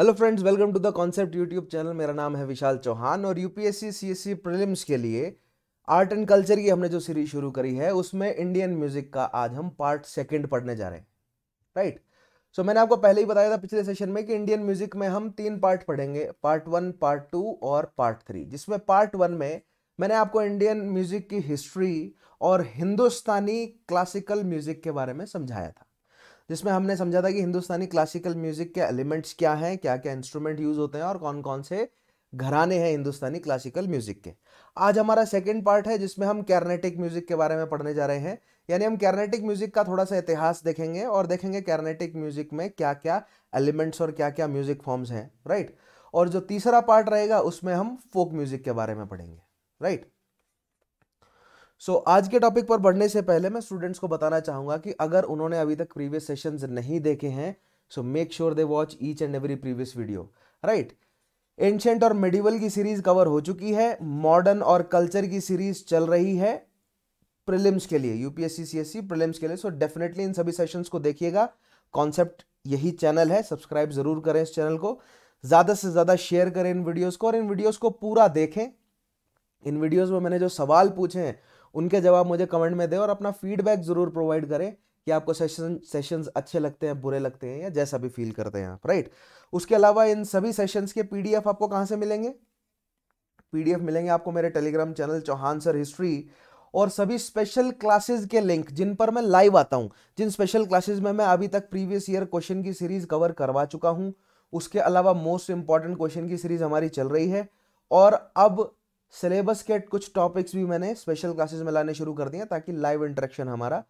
Hello friends welcome to the concept YouTube channel मेरा नाम है विशाल चौहान और यूपीएससी सीएससी प्रीलिम्स के लिए आर्ट एंड कल्चर की हमने जो सीरीज शुरू करी है उसमें इंडियन म्यूजिक का आज हम पार्ट सेकंड पढ़ने जा रहे हैं राइट सो मैंने आपको पहले ही बताया था पिछले सेशन में कि इंडियन म्यूजिक में हम तीन पार्ट पढ़ेंगे पार्ट वन पार्ट टू और पार्ट थ्री जिसमें पार्ट वन में मैंने आपको इंडियन म्यूजिक की हिस्ट्री और हिंदुस्तानी क्लासिकल म्यूजिक के बारे में समझाया था जिसमें हमने समझा था कि हिंदुस्तानी क्लासिकल म्यूजिक के एलिमेंट्स क्या हैं क्या क्या इंस्ट्रूमेंट यूज होते हैं और कौन कौन से घराने हैं हिंदुस्तानी क्लासिकल म्यूजिक के आज हमारा सेकेंड पार्ट है जिसमें हम कैरनेटिक म्यूजिक के बारे में पढ़ने जा रहे हैं यानी हम कैरनेटिक म्यूजिक का थोड़ा सा इतिहास देखेंगे और देखेंगे कैरनेटिक म्यूजिक में क्या क्या एलिमेंट्स और क्या क्या म्यूजिक फॉर्म्स हैं राइट और जो तीसरा पार्ट रहेगा उसमें हम फोक म्यूजिक के बारे में पढ़ेंगे राइट सो so, आज के टॉपिक पर बढ़ने से पहले मैं स्टूडेंट्स को बताना चाहूंगा कि अगर उन्होंने अभी तक प्रीवियस सेशंस नहीं देखे हैं so make sure they watch each and every previous video right ancient और मेडिवल की सीरीज कवर हो चुकी है मॉडर्न और कल्चर की सीरीज चल रही है प्रिलिम्स के लिए यूपीएससी सीएससी प्रिलिम्स के लिए सो so डेफिनेटली इन सभी सेशंस को देखिएगा कॉन्सेप्ट यही चैनल है सब्सक्राइब जरूर करें इस चैनल को ज़्यादा से ज़्यादा शेयर करें इन वीडियोस को और इन वीडियोस को पूरा देखें इन वीडियोस में मैंने जो सवाल पूछे हैं उनके जवाब मुझे कमेंट में दें और अपना फीडबैक ज़रूर प्रोवाइड करें कि आपको सेशन सेशंस अच्छे लगते हैं बुरे लगते हैं या जैसा भी फील करते हैं आप राइट उसके अलावा इन सभी सेशंस के पीडीएफ आपको कहाँ से मिलेंगे पीडीएफ मिलेंगे आपको मेरे Telegram channel Chauhan sir history और सभी स्पेशल क्लासेस के लिंक जिन पर मैं लाइव आता हूँ जिन स्पेशल क्लासेस में मैं अभी तक प्रीवियस ईयर क्वेश्चन की सीरीज कवर करवा चुका हूँ उसके अलावा मोस्ट इंपॉर्टेंट क्वेश्चन की सीरीज हमारी चल रही है और अब सिलेबस के कुछ टॉपिक्स भी मैंने स्पेशल क्लासेस में लाने शुरू कर दिए ताकि लाइव इंटरेक्शन हमारा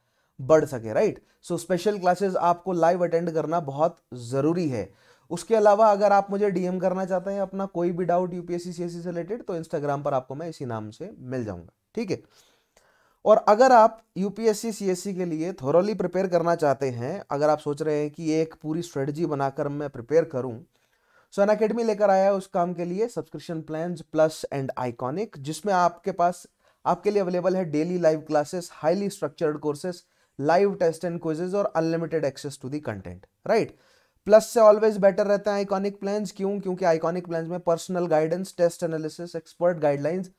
बढ़ सके राइट सो स्पेशल क्लासेस आपको लाइव अटेंड करना बहुत ज़रूरी है उसके अलावा अगर आप मुझे डीएम करना चाहते हैं अपना कोई भी डाउट यूपीएससी सीएससी से रिलेटेड तो इंस्टाग्राम पर आपको मैं इसी नाम से मिल जाऊंगा ठीक है और अगर आप यूपीएससी सीएससी के लिए थोरली प्रिपेयर करना चाहते हैं अगर आप सोच रहे हैं कि एक पूरी स्ट्रेटजी बनाकर मैं प्रिपेयर करूं सो एन अकेडमी लेकर आया है उस काम के लिए subscription plan plus and iconic जिसमें आपके पास आपके लिए अवेलेबल है daily live classes highly structured courses live test and courses और unlimited access to the content right plus से ऑलवेज बेटर रहता है आइकॉनिक प्लान क्यों क्योंकि आइकॉनिक प्लान में personal guidance test analysis expert guidelines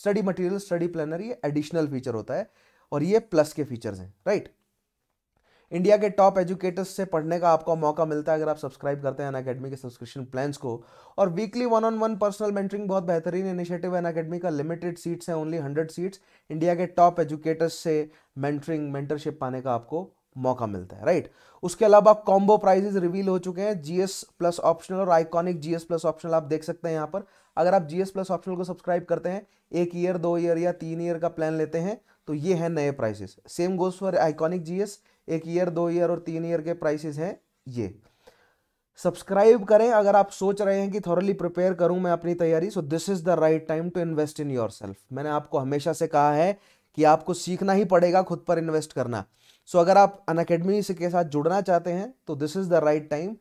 study material study planner ये additional feature होता है और ये प्लस के फीचर्स हैं राइट इंडिया के टॉप एजुकेटर्स से पढ़ने का आपको मौका मिलता है अगर आप सब्सक्राइब करते हैं अकेडमी के सब्सक्रिप्शन प्लान्स को और weekly one on one personal mentoring बहुत बेहतरीन इनिशिएटिव है अकेडमी का लिमिटेड सीट्स हैं ओनली हंड्रेड सीट्स इंडिया के टॉप एजुकेटर्स से मेंटरिंग मेंटरशिप पाने का आपको मौका मिलता है राइट उसके अलावा कॉम्बो प्राइजेज रिवील हो चुके हैं जीएस प्लस ऑप्शनल और आइकॉनिक जीएस प्लस ऑप्शनल आप देख सकते हैं यहाँ पर अगर आप जीएस प्लस ऑप्शनल को सब्सक्राइब करते हैं एक ईयर दो ईयर या तीन ईयर का प्लान लेते हैं तो ये है नए prices same goes for iconic GS एक ईयर दो ईयर और तीन ईयर के प्राइसेस हैं ये सब्सक्राइब करें अगर आप सोच रहे हैं कि थॉरली प्रिपेयर करूं मैं अपनी तैयारी so this is the right time to invest in yourself मैंने आपको हमेशा से कहा है कि आपको सीखना ही पड़ेगा खुद पर इन्वेस्ट करना सो so, अगर आप अन अकेडमी के साथ जुड़ना चाहते हैं तो this is the right time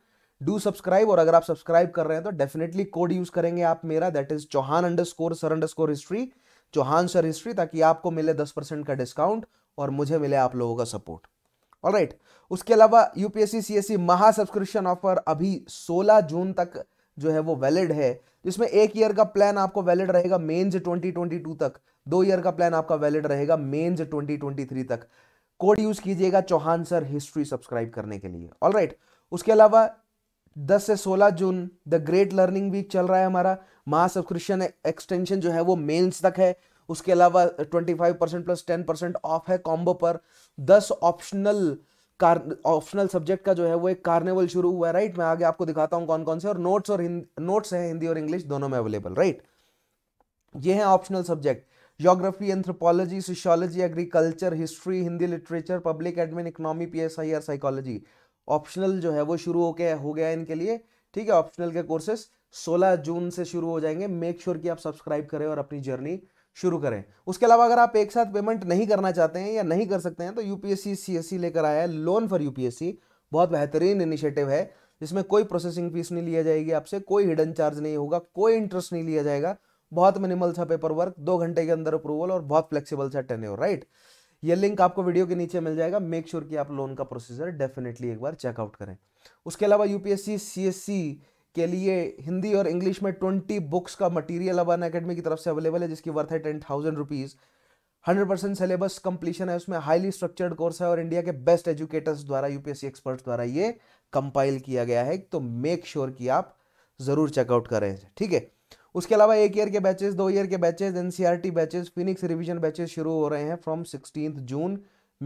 do subscribe और अगर आप सब्सक्राइब कर रहे हैं तो डेफिनेटली कोड यूज़ करेंगे आप मेरा that is Chauhan underscore sir underscore history Chauhan sir history ताकि आपको मिले दस परसेंट का डिस्काउंट और मुझे मिले आप लोगों का सपोर्ट ऑल राइट उसके अलावा यूपीएससी सीएससी e महा सब्सक्रिप्शन ऑफर अभी 16 जून तक जो है वो वैलिड है जिसमें एक ईयर का प्लान आपको वैलिड रहेगा मेन्स 2022 तक दो ईयर का प्लान आपका वैलिड रहेगा मेन्स 2023 तक कोड यूज कीजिएगा चौहान सर हिस्ट्री सब्सक्राइब करने के लिए ऑल right. उसके अलावा 10 से 16 June the great learning week चल रहा है हमारा महासब्सक्रिप्शन एक्सटेंशन जो है वो मेन्स तक है उसके अलावा 25 percent plus ten percent off है कॉम्बो पर 10 ऑप्शनल कार ऑप्शनल सब्जेक्ट का जो है वो एक कार्निवल शुरू हुआ है राइट मैं आगे आपको दिखाता हूँ कौन कौन से और नोट्स और नोट्स हैं हिंदी और इंग्लिश दोनों में अवेलेबल राइट ये है optional subject geography anthropology sociology agriculture history Hindi literature public admin economy P S I और साइकोलॉजी ऑप्शनल जो है वो शुरू हो गया हो गया इनके लिए ठीक है ऑप्शनल के कोर्सेस 16 जून से शुरू हो जाएंगे मेक श्योर sure कि आप सब्सक्राइब करें और अपनी जर्नी शुरू करें उसके अलावा अगर आप एक साथ पेमेंट नहीं करना चाहते हैं या नहीं कर सकते हैं तो यूपीएससी सीएससी लेकर आया है लोन फॉर यूपीएससी बहुत बेहतरीन इनिशिएटिव है जिसमें कोई प्रोसेसिंग फीस नहीं लिया जाएगी आपसे कोई हिडन चार्ज नहीं होगा कोई इंटरेस्ट नहीं लिया जाएगा बहुत मिनिमल सा पेपर वर्क दो घंटे के अंदर अप्रूवल और बहुत फ्लेक्सिबल सा टेन राइट ये लिंक आपको वीडियो के नीचे मिल जाएगा मेक श्योर sure कि आप लोन का प्रोसीजर डेफिनेटली एक बार चेकआउट करें उसके अलावा यूपीएससी सीएससी के लिए हिंदी और इंग्लिश में ट्वेंटी बुक्स का मटेरियल अब अकेडमी की तरफ से अवेलेबल है जिसकी वर्थ है ten thousand rupees hundred percent syllabus completion है उसमें हाईली स्ट्रक्चर्ड कोर्स है और इंडिया के बेस्ट एजुकेटर्स द्वारा यूपीएससी एक्सपर्ट्स द्वारा ये कंपाइल किया गया है तो मेक श्योर sure कि आप ज़रूर चेकआउट करें ठीक है उसके अलावा एक ईयर के बैचेस दो ईयर के batches NCERT batches Phoenix revision batches शुरू हो रहे हैं from sixteen June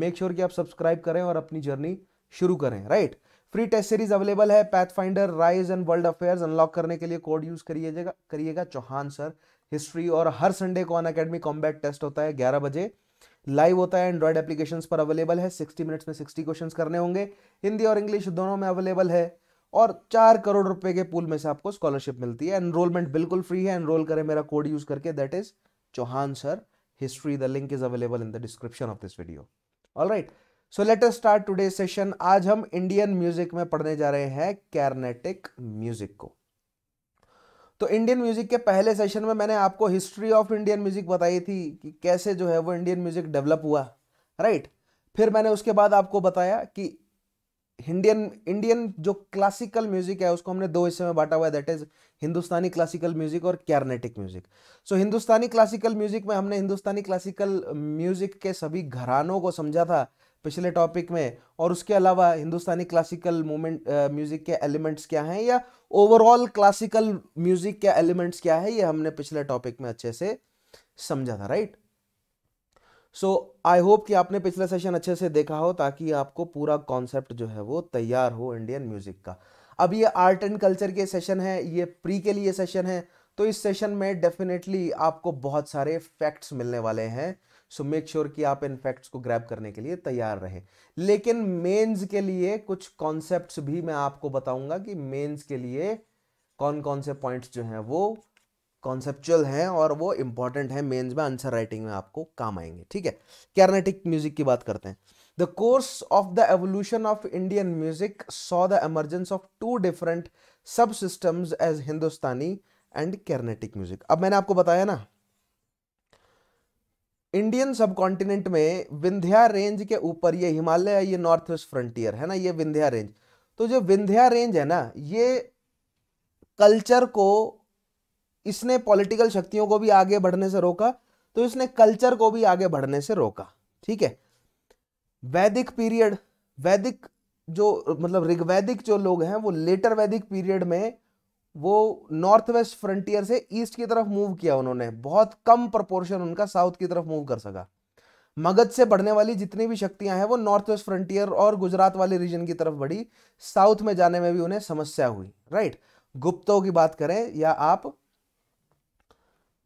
make sure कि आप सब्सक्राइब करें और अपनी जर्नी शुरू करें right right? Free test series available है finder rise and world affair unlock करने के लिए कोड यूज करिएगा करिएगा चौहान सर हिस्ट्री और हर संडे को अन अकेडमी कॉम्बैट टेस्ट होता है ग्यारह बजे लाइव होता है एंड्रॉइड एप्लीकेशन पर अवेलेबल है सिक्सटी मिनट्स में सिक्सटी क्वेश्चन करने होंगे हिंदी और इंग्लिश दोनों में अवेलेबल है और चार करोड़ रुपए के पूल में से आपको स्कॉलरशिप मिलती है एनरोलमेंट बिल्कुल फ्री है एनरोल करें मेरा कोड यूज करके that is Chauhan sir history the link is available in the description of this video all right so let us start today session आज हम इंडियन म्यूजिक में पढ़ने जा रहे हैं कैरनेटिक म्यूजिक को तो इंडियन म्यूजिक के पहले सेशन में मैंने आपको हिस्ट्री ऑफ इंडियन म्यूजिक बताई थी कि कैसे जो है वो इंडियन म्यूजिक डेवलप हुआ राइट right? फिर मैंने उसके बाद आपको बताया कि इंडियन इंडियन जो क्लासिकल म्यूजिक है उसको हमने दो हिस्से में बांटा हुआ है that is Hindustani classical music और Carnatic music so Hindustani classical music में हमने हिंदुस्तानी क्लासिकल म्यूजिक के सभी घरानों को समझा था पिछले टॉपिक में और उसके अलावा हिंदुस्तानी क्लासिकल मूवमेंट म्यूज़िक के एलिमेंट्स क्या हैं या ओवरऑल क्लासिकल म्यूज़िक के एलिमेंट्स क्या है ये हमने पिछले टॉपिक में अच्छे से समझा था राइट सो आई होप कि आपने पिछला सेशन अच्छे से देखा हो ताकि आपको पूरा कॉन्सेप्ट जो है वो तैयार हो इंडियन म्यूज़िक का अब ये आर्ट एंड कल्चर के सेशन है ये प्री के लिए सेशन है तो इस सेशन में डेफिनेटली आपको बहुत सारे फैक्ट्स मिलने वाले हैं सो मेक श्योर कि आप इन फैक्ट्स को ग्रैब करने के लिए तैयार रहे लेकिन मेंस के लिए कुछ कॉन्सेप्ट्स भी मैं आपको बताऊंगा कि मेंस के लिए कौन कौन से पॉइंट्स जो हैं वो कॉन्सेप्चुअल हैं और वो इंपॉर्टेंट है मेंस में आंसर राइटिंग में आपको काम आएंगे ठीक है कैरनेटिक म्यूजिक की बात करते हैं the course of the evolution of Indian music saw the emergence of two different sub systems as Hindustani and Carnatic music अब मैंने आपको बताया ना इंडियन सब कॉन्टिनेंट में विंध्या रेंज के ऊपर ये हिमालय ये नॉर्थ वेस्ट फ्रंटियर है ना ये विंध्या रेंज तो जो विंध्या रेंज है ना ये कल्चर को इसने पॉलिटिकल शक्तियों को भी आगे बढ़ने से रोका तो इसने कल्चर को भी आगे बढ़ने से रोका ठीक है वैदिक पीरियड वैदिक जो मतलब ऋग्वैदिक जो लोग हैं वो लेटर वैदिक पीरियड में वो नॉर्थ वेस्ट फ्रंटियर से ईस्ट की तरफ मूव किया उन्होंने बहुत कम प्रपोर्शन उनका साउथ की तरफ मूव कर सका मगध से बढ़ने वाली जितनी भी शक्तियां हैं वो नॉर्थ वेस्ट फ्रंटियर और गुजरात वाले रीजन की तरफ बढ़ी साउथ में जाने में भी उन्हें समस्या हुई राइट गुप्तों की बात करें या आप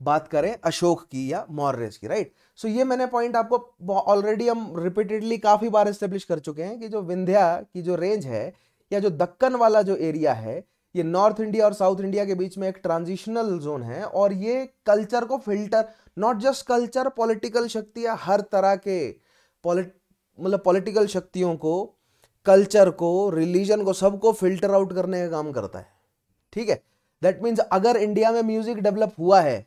बात करें अशोक की या मौर्य की राइट सो ये मैंने पॉइंट आपको ऑलरेडी हम रिपीटेडली काफ़ी बार एस्टेब्लिश कर चुके हैं कि जो विंध्या की जो रेंज है या जो दक्कन वाला जो एरिया है ये नॉर्थ इंडिया और साउथ इंडिया के बीच में एक ट्रांजिशनल जोन है और ये कल्चर को filter not just culture political शक्तियां हर तरह के पॉलिट मतलब पॉलिटिकल शक्तियों को कल्चर को रिलीजन को सबको फिल्टर आउट करने का काम करता है ठीक है दैट मीन्स अगर इंडिया में म्यूजिक डेवलप हुआ है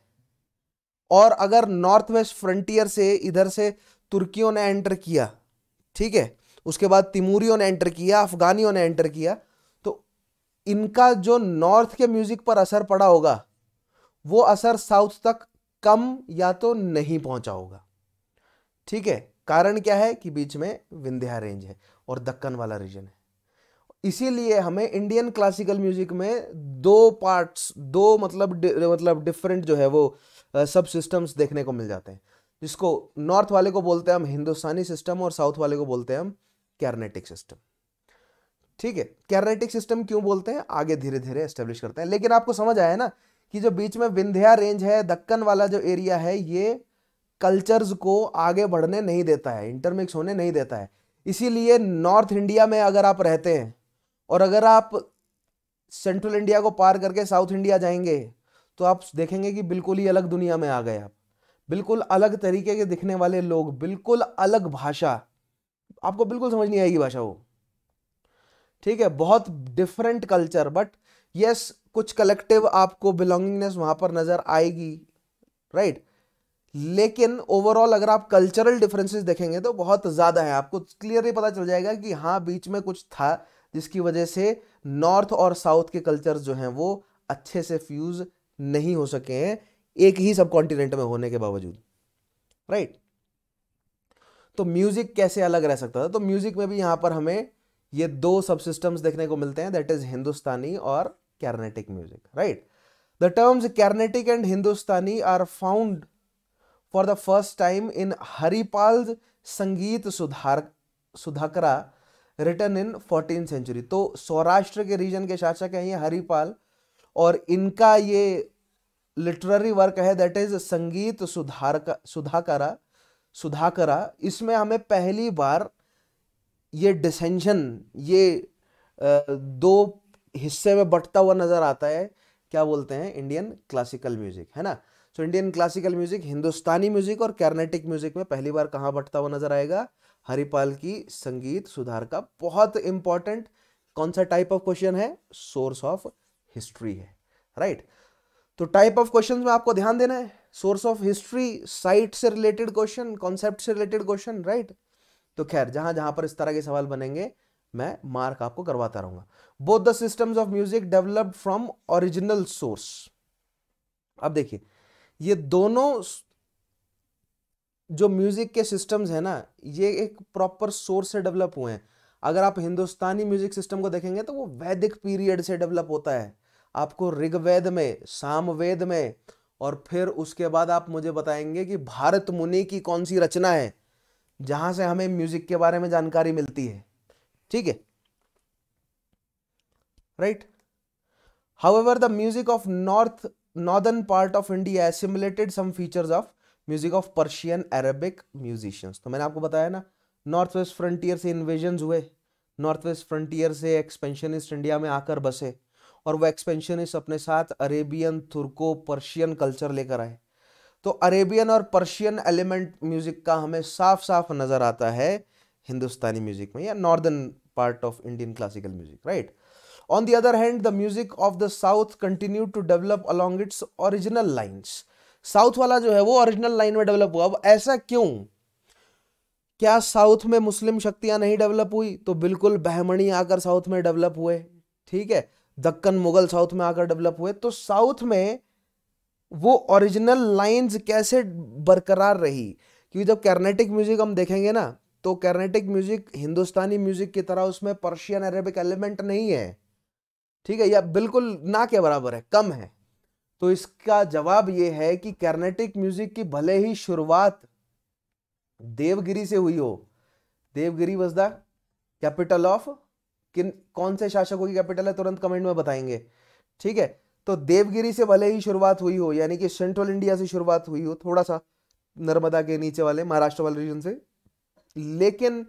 और अगर नॉर्थ वेस्ट फ्रंटियर से इधर से तुर्कियों ने एंटर किया ठीक है उसके बाद तिमूरियों ने एंटर किया अफगानियों ने एंटर किया इनका जो नॉर्थ के म्यूज़िक पर असर पड़ा होगा वो असर साउथ तक कम या तो नहीं पहुंचा होगा ठीक है कारण क्या है कि बीच में विंध्या रेंज है और दक्कन वाला रीजन है इसीलिए हमें इंडियन क्लासिकल म्यूजिक में दो पार्ट्स दो मतलब मतलब डिफरेंट जो है वो सब सिस्टम्स देखने को मिल जाते हैं जिसको नॉर्थ वाले को बोलते हैं हम हिंदुस्तानी सिस्टम और साउथ वाले को बोलते हैं हम कैरनेटिक सिस्टम ठीक है कैरेटिक सिस्टम क्यों बोलते हैं आगे धीरे धीरे एस्टेब्लिश करते हैं लेकिन आपको समझ आया ना कि जो बीच में विंध्या रेंज है दक्कन वाला जो एरिया है ये कल्चर्स को आगे बढ़ने नहीं देता है इंटरमिक्स होने नहीं देता है इसीलिए नॉर्थ इंडिया में अगर आप रहते हैं और अगर आप सेंट्रल इंडिया को पार करके साउथ इंडिया जाएंगे तो आप देखेंगे कि बिल्कुल ही अलग दुनिया में आ गए आप बिल्कुल अलग तरीके के दिखने वाले लोग बिल्कुल अलग भाषा आपको बिल्कुल समझ नहीं आएगी भाषा वो ठीक है बहुत डिफरेंट कल्चर बट यस कुछ कलेक्टिव आपको बिलोंगिंगनेस वहां पर नजर आएगी राइट right? लेकिन ओवरऑल अगर आप कल्चरल डिफरेंसेस देखेंगे तो बहुत ज़्यादा है आपको क्लियरली पता चल जाएगा कि हाँ बीच में कुछ था जिसकी वजह से नॉर्थ और साउथ के कल्चर जो हैं वो अच्छे से फ्यूज नहीं हो सके हैं एक ही सब कॉन्टिनेंट में होने के बावजूद राइट right? तो म्यूज़िक कैसे अलग रह सकता था तो म्यूज़िक में भी यहां पर हमें ये दो सब सिस्टम्स देखने को मिलते हैं दैट इज हिंदुस्तानी और Carnatic music right the terms Carnatic and Hindustani are found for the first time in Haripal Sangeet Sudhar Sudhakara written in fourteen century तो सौराष्ट्र के रीजन के शासक हैं ये हरिपाल और इनका ये लिटररी वर्क है दैट इज संगीत सुधार सुधाकरा सुधाकरा इसमें हमें पहली बार ये डिसेंशन ये दो हिस्से में बटता हुआ नज़र आता है क्या बोलते हैं इंडियन क्लासिकल म्यूज़िक है ना so Indian classical music Hindustani music और कैर्नेटिक म्यूज़िक में पहली बार कहाँ बटता हुआ नज़र आएगा हरिपाल की संगीत सुधार का बहुत इंपॉर्टेंट कौन सा टाइप ऑफ क्वेश्चन है सोर्स ऑफ हिस्ट्री है राइट तो टाइप ऑफ क्वेश्चन में आपको ध्यान देना है सोर्स ऑफ हिस्ट्री साइट से रिलेटेड क्वेश्चन कॉन्सेप्ट से रिलेटेड क्वेश्चन राइट तो खैर जहां जहां पर इस तरह के सवाल बनेंगे मैं मार्क आपको करवाता रहूंगा both the systems of music developed from original source अब देखिए ये दोनों जो म्यूजिक के सिस्टम्स है ना ये एक प्रॉपर सोर्स से डेवलप हुए हैं अगर आप हिंदुस्तानी म्यूजिक सिस्टम को देखेंगे तो वो वैदिक पीरियड से डेवलप होता है आपको ऋग्वेद में सामवेद में और फिर उसके बाद आप मुझे बताएंगे कि भारत मुनि की कौन सी रचना है जहां से हमें म्यूज़िक के बारे में जानकारी मिलती है ठीक है right ever the music of north northern part of India assimilated some features of music of Persian Arabic musicians तो मैंने आपको बताया ना नॉर्थ वेस्ट फ्रंटियर से इन्वेजन हुए नॉर्थ वेस्ट फ्रंटियर से एक्सपेंशनिस्ट इंडिया में आकर बसे और वो एक्सपेंशनिस्ट अपने साथ अरेबियन तुर्को पर्शियन कल्चर लेकर आए तो अरेबियन और पर्शियन एलिमेंट म्यूज़िक का हमें साफ साफ नज़र आता है हिंदुस्तानी म्यूज़िक में या northern part of Indian classical music right on the other hand the music of the south continue to develop along its original lines south वाला जो है वो ओरिजिनल लाइन में डेवलप हुआ अब ऐसा क्यों क्या साउथ में मुस्लिम शक्तियां नहीं डेवलप हुई तो बिल्कुल बहमणी आकर साउथ में डेवलप हुए ठीक है दक्कन मुगल साउथ में आकर डेवलप हुए तो साउथ में वो ओरिजिनल लाइंस कैसे बरकरार रही क्योंकि जब कैर्नेटिक म्यूजिक हम देखेंगे ना तो कैर्नेटिक म्यूजिक हिंदुस्तानी म्यूजिक की तरह उसमें पर्शियन अरेबिक एलिमेंट नहीं है ठीक है या बिल्कुल ना के बराबर है कम है तो इसका जवाब ये है कि कैर्नेटिक म्यूजिक की भले ही शुरुआत देवगिरी से हुई हो Devagiri was the capital of किन कौन से शासकों की कैपिटल है तुरंत कमेंट में बताएंगे ठीक है तो देवगिरी से भले ही शुरुआत हुई हो यानी कि सेंट्रल इंडिया से शुरुआत हुई हो थोड़ा सा नर्मदा के नीचे वाले महाराष्ट्र वाले रीजन से लेकिन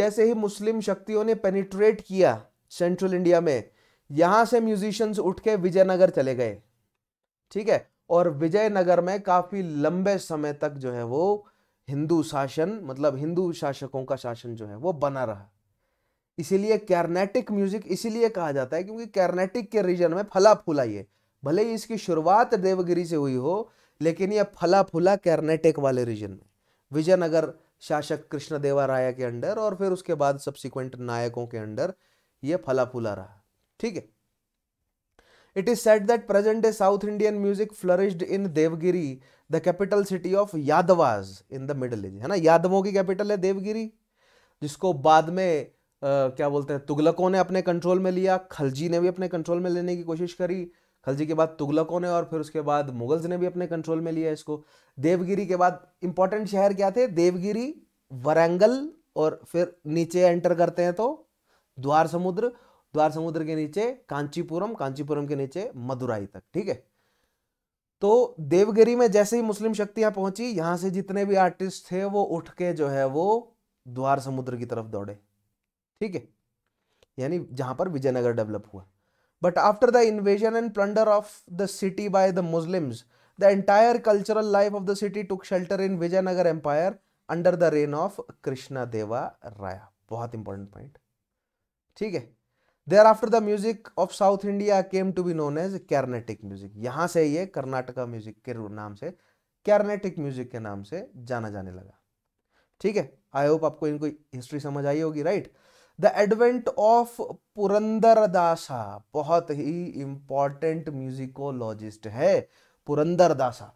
जैसे ही मुस्लिम शक्तियों ने पेनिट्रेट किया सेंट्रल इंडिया में यहां से म्यूजिशियंस उठ के विजयनगर चले गए ठीक है और विजयनगर में काफी लंबे समय तक जो है वो हिंदू शासन मतलब हिंदू शासकों का शासन जो है वो बना रहा इसीलिए कैरनेटिक म्यूजिक इसीलिए कहा जाता है क्योंकि कैरनेटिक के रीजन में फला फूला ये भले ही इसकी शुरुआत देवगिरी से हुई हो लेकिन यह फला फूला कैरनेटिक वाले रीजन में विजयनगर शासक कृष्ण देवा राय के अंडर और फिर उसके बाद सब्सिक्वेंट नायकों के अंडर यह फला फूला रहा ठीक है it is said that present day south Indian music flourished in Devagiri the capital city of Yadavas in the middle is है ना यादवों की कैपिटल है देवगिरी जिसको बाद में क्या बोलते हैं तुगलकों ने अपने कंट्रोल में लिया खलजी ने भी अपने कंट्रोल में लेने की कोशिश करी खलजी के बाद तुगलकों ने और फिर उसके बाद मुगल्स ने भी अपने कंट्रोल में लिया इसको देवगिरी के बाद इंपॉर्टेंट शहर क्या थे देवगिरी वरंगल और फिर नीचे एंटर करते हैं तो द्वार समुद्र द्वार समुद्र के नीचे कांचीपुरम कांचीपुरम के नीचे मदुराई तक ठीक है तो देवगिरी में जैसे ही मुस्लिम शक्तियां पहुंची यहां से जितने भी आर्टिस्ट थे वो उठ के जो है वो द्वार समुद्र की तरफ दौड़े ठीक है यानी जहां पर विजयनगर डेवलप हुआ but after the invasion and plunder of the city by the Muslims the entire cultural life of the city took shelter in Vijayanagar empire under the reign of Krishna Deva Raya बहुत इंपॉर्टेंट पॉइंट ठीक है thereafter the music of south India came to be known as Carnatic music यहां से ये Karnataka music के नाम से कैरनेटिक music के नाम से जाना जाने लगा ठीक है आई होप आपको इनको हिस्ट्री समझ आई होगी right right? The advent of Purandara Dasa बहुत ही इंपॉर्टेंट म्यूजिकोलॉजिस्ट है पुरंदर दासा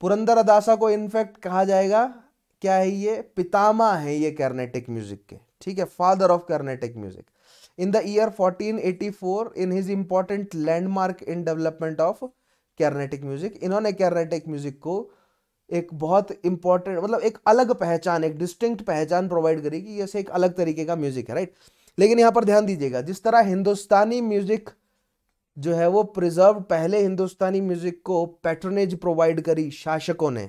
पुरंदर दासा को इनफैक्ट कहा जाएगा क्या है ये पितामा है ये कर्नेटिक म्यूजिक के ठीक है father of Carnatic music in the year 1484 in his important landmark in development of Carnatic music इन्होंने कर्नेटिक म्यूजिक को एक बहुत इंपॉर्टेंट मतलब एक अलग पहचान एक डिस्टिंक्ट पहचान प्रोवाइड करेगी जैसे एक अलग तरीके का म्यूजिक है राइट लेकिन यहाँ पर ध्यान दीजिएगा जिस तरह हिंदुस्तानी म्यूजिक जो है वो प्रिजर्व पहले हिंदुस्तानी म्यूजिक को पैटर्नेज प्रोवाइड करी शासकों ने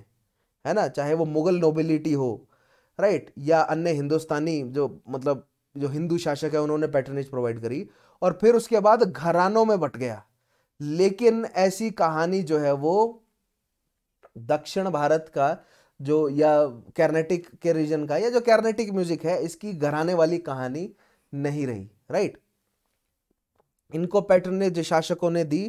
है ना चाहे वो मुगल नोबिलिटी हो राइट या अन्य हिंदुस्तानी जो मतलब जो हिंदू शासक है उन्होंने पैटर्नेज प्रोवाइड करी और फिर उसके बाद घरानों में बट गया लेकिन ऐसी कहानी जो है वो दक्षिण भारत का जो या कैर्नेटिक के रीजन का या जो कैर्नेटिक म्यूजिक है इसकी घराने वाली कहानी नहीं रही राइट इनको पैटर्न ने जो शासकों ने दी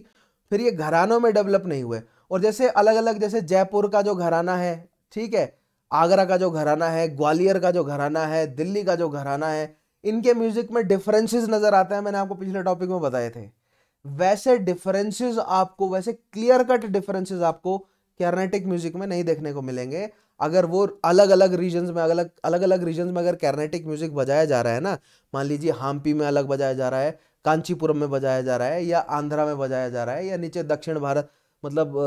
फिर ये घरानों में डेवलप नहीं हुए और जैसे अलग अलग जैसे जयपुर का जो घराना है ठीक है आगरा का जो घराना है ग्वालियर का जो घराना है दिल्ली का जो घराना है इनके म्यूजिक में डिफरेंसेस नज़र आते हैं मैंने आपको पिछले टॉपिक में बताए थे वैसे डिफरेंसेस आपको वैसे क्लियर कट डिफरेंसेस आपको कैरनेटिक म्यूजिक में नहीं देखने को मिलेंगे अगर वो अलग अलग रीजन्स में अलग अलग अलग रीजन्स में अगर कैरनेटिक म्यूजिक बजाया जा रहा है ना मान लीजिए हम्पी में अलग बजाया जा रहा है कांचीपुरम में बजाया जा रहा है या आंध्रा में बजाया जा रहा है या नीचे दक्षिण भारत मतलब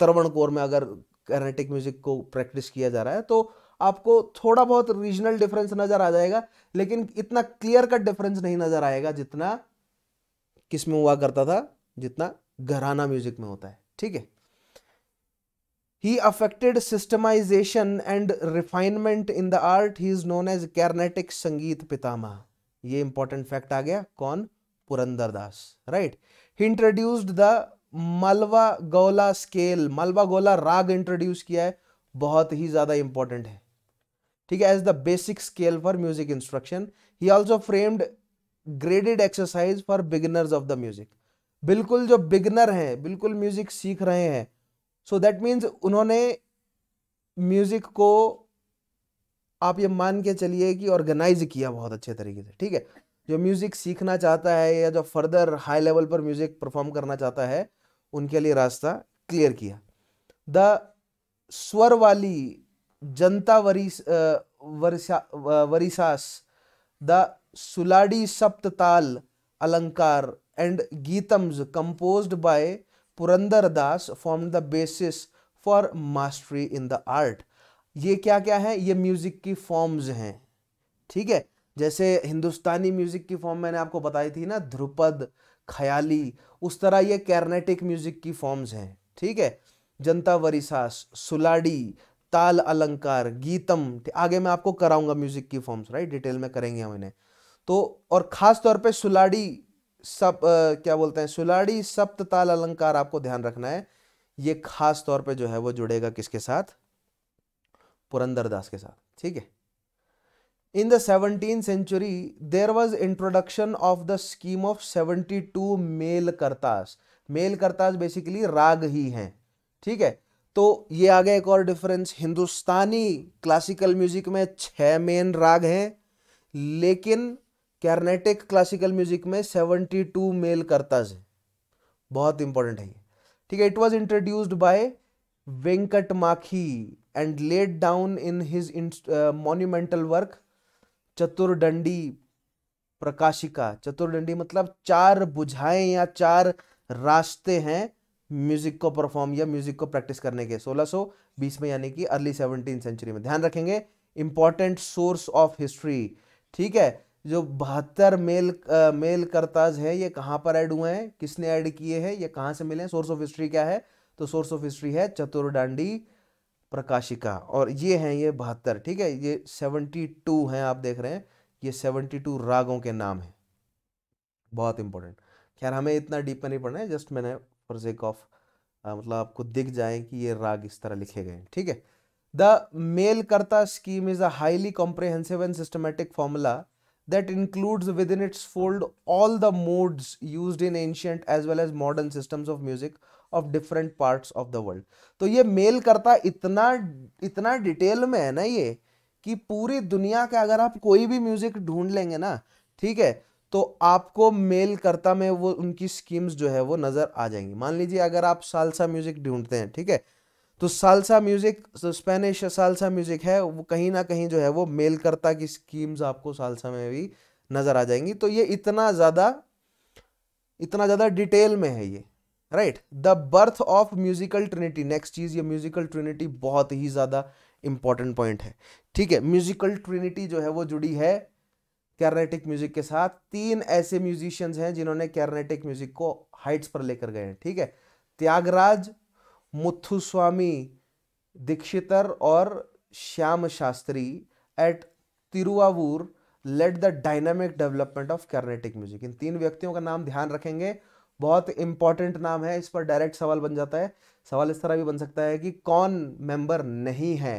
त्रवणकोर में अगर कैर्नेटिक म्यूजिक को प्रैक्टिस किया जा रहा है तो आपको थोड़ा बहुत रीजनल डिफरेंस नज़र आ जाएगा लेकिन इतना क्लियर कट डिफरेंस नहीं नज़र आएगा जितना किस में हुआ करता था जितना घराना म्यूजिक में होता है ठीक है He affected systemization and refinement in the art. He is known as Carnatic Sangeet Pitama. ये important fact आ गया कौन Purandara Das right he introduced the Malava Gaula scale मलवा गौला राग इंट्रोड्यूस किया है बहुत ही ज़्यादा इंपॉर्टेंट है ठीक है as the basic scale for music instruction he also framed graded exercise for beginners of the music बिल्कुल जो बिगनर हैं बिल्कुल म्यूजिक सीख रहे हैं सो दैट मीन्स उन्होंने म्यूज़िक को आप ये मान के चलिए कि ऑर्गेनाइज किया बहुत अच्छे तरीके से ठीक है जो म्यूज़िक सीखना चाहता है या जो फर्दर हाई लेवल पर म्यूज़िक परफॉर्म करना चाहता है उनके लिए रास्ता क्लियर किया द स्वर वाली जनता वरिस वरिसा वरिसास the सुलाडी Sapta Tala Alankara and Geetams composed by Purandara Das form the basis for mastery in the art ये क्या क्या है ये म्यूज़िक की फॉर्म्स हैं ठीक है जैसे हिंदुस्तानी म्यूज़िक की फॉर्म मैंने आपको बताई थी ना ध्रुपद ख्याली उस तरह ये कैर्नेटिक म्यूज़िक की फॉर्म्स हैं ठीक है जनता वरिसास सुलाडी ताल अलंकार गीतम आगे मैं आपको कराऊंगा म्यूज़िक की फॉर्म्स राइट डिटेल में करेंगे हम इन्हें तो और ख़ास तौर पे सुलाडी सब आ, क्या बोलते हैं सुलाड़ी सप्त ताल अलंकार आपको ध्यान रखना है ये खास तौर पे जो है वो जुड़ेगा किसके साथ पुरंदर दास के साथ ठीक है in the seventeen century there was introduction of the scheme of seventy two melakartas melakartas basically raga ही हैं ठीक है तो ये आ गया एक और डिफरेंस हिंदुस्तानी क्लासिकल म्यूजिक में छह मेन राग हैं लेकिन कैर्नेटिक क्लासिकल म्यूजिक में सेवेंटी टू मेल कर्ताज है बहुत इंपॉर्टेंट है ठीक है it was introduced by Venkata Makhi and laid down in his monumental work Chaturdandi Prakashika Chaturdandi मतलब चार बुझाएं या चार रास्ते हैं म्यूजिक को परफॉर्म या म्यूजिक को प्रैक्टिस करने के 1620 में यानी कि अर्ली सेवनटीन सेंचुरी में ध्यान रखेंगे इंपॉर्टेंट सोर्स ऑफ हिस्ट्री ठीक है जो बहत्तर मेल आ, मेल करताज है ये कहाँ पर ऐड हुए हैं किसने ऐड किए हैं ये कहाँ से मिले सोर्स ऑफ हिस्ट्री क्या है तो सोर्स ऑफ हिस्ट्री है चतुर्डांडी प्रकाशिका और ये हैं ये बहत्तर ठीक है ये सेवेंटी टू हैं आप देख रहे हैं ये सेवेंटी टू रागों के नाम हैं बहुत इंपॉर्टेंट खैर हमें इतना डीप में नहीं पढ़ना है जस्ट मैंने फॉर सेक ऑफ मतलब आपको दिख जाए कि ये राग इस तरह लिखे गए ठीक है the melakarta scheme is a highly comprehensive and systematic formula that includes within its fold all the modes used in ancient as well as modern systems of music of different parts of the world तो ये mail करता इतना इतना detail में है ना ये कि पूरी दुनिया का अगर आप कोई भी म्यूजिक ढूंढ लेंगे ना ठीक है तो आपको मेल करता में वो उनकी स्कीम्स जो है वो नज़र आ जाएंगी मान लीजिए अगर आप सालसा म्यूजिक ढूंढते हैं ठीक है तो सालसा म्यूज़िक तो स्पेनिश सालसा म्यूज़िक है वो कहीं ना कहीं जो है वो मेल करता की स्कीम्स आपको सालसा में भी नज़र आ जाएंगी तो ये इतना ज़्यादा इतना ज़्यादा डिटेल में है ये right the birth of musical trinity next चीज़ ये म्यूजिकल ट्रिनिटी बहुत ही ज़्यादा इंपॉर्टेंट पॉइंट है ठीक है म्यूजिकल ट्रिनिटी जो है वो जुड़ी है कैरनेटिक म्यूजिक के साथ तीन ऐसे म्यूजिशियंस हैं जिन्होंने कैरनेटिक म्यूजिक को हाइट्स पर लेकर गए हैं ठीक है त्यागराज मुथुस्वामी दीक्षितर और Shyama Shastri at Tiruvarur led the dynamic development of Carnatic music in तीन व्यक्तियों का नाम ध्यान रखेंगे बहुत इंपॉर्टेंट नाम है इस पर डायरेक्ट सवाल बन जाता है सवाल इस तरह भी बन सकता है कि कौन मेंबर नहीं है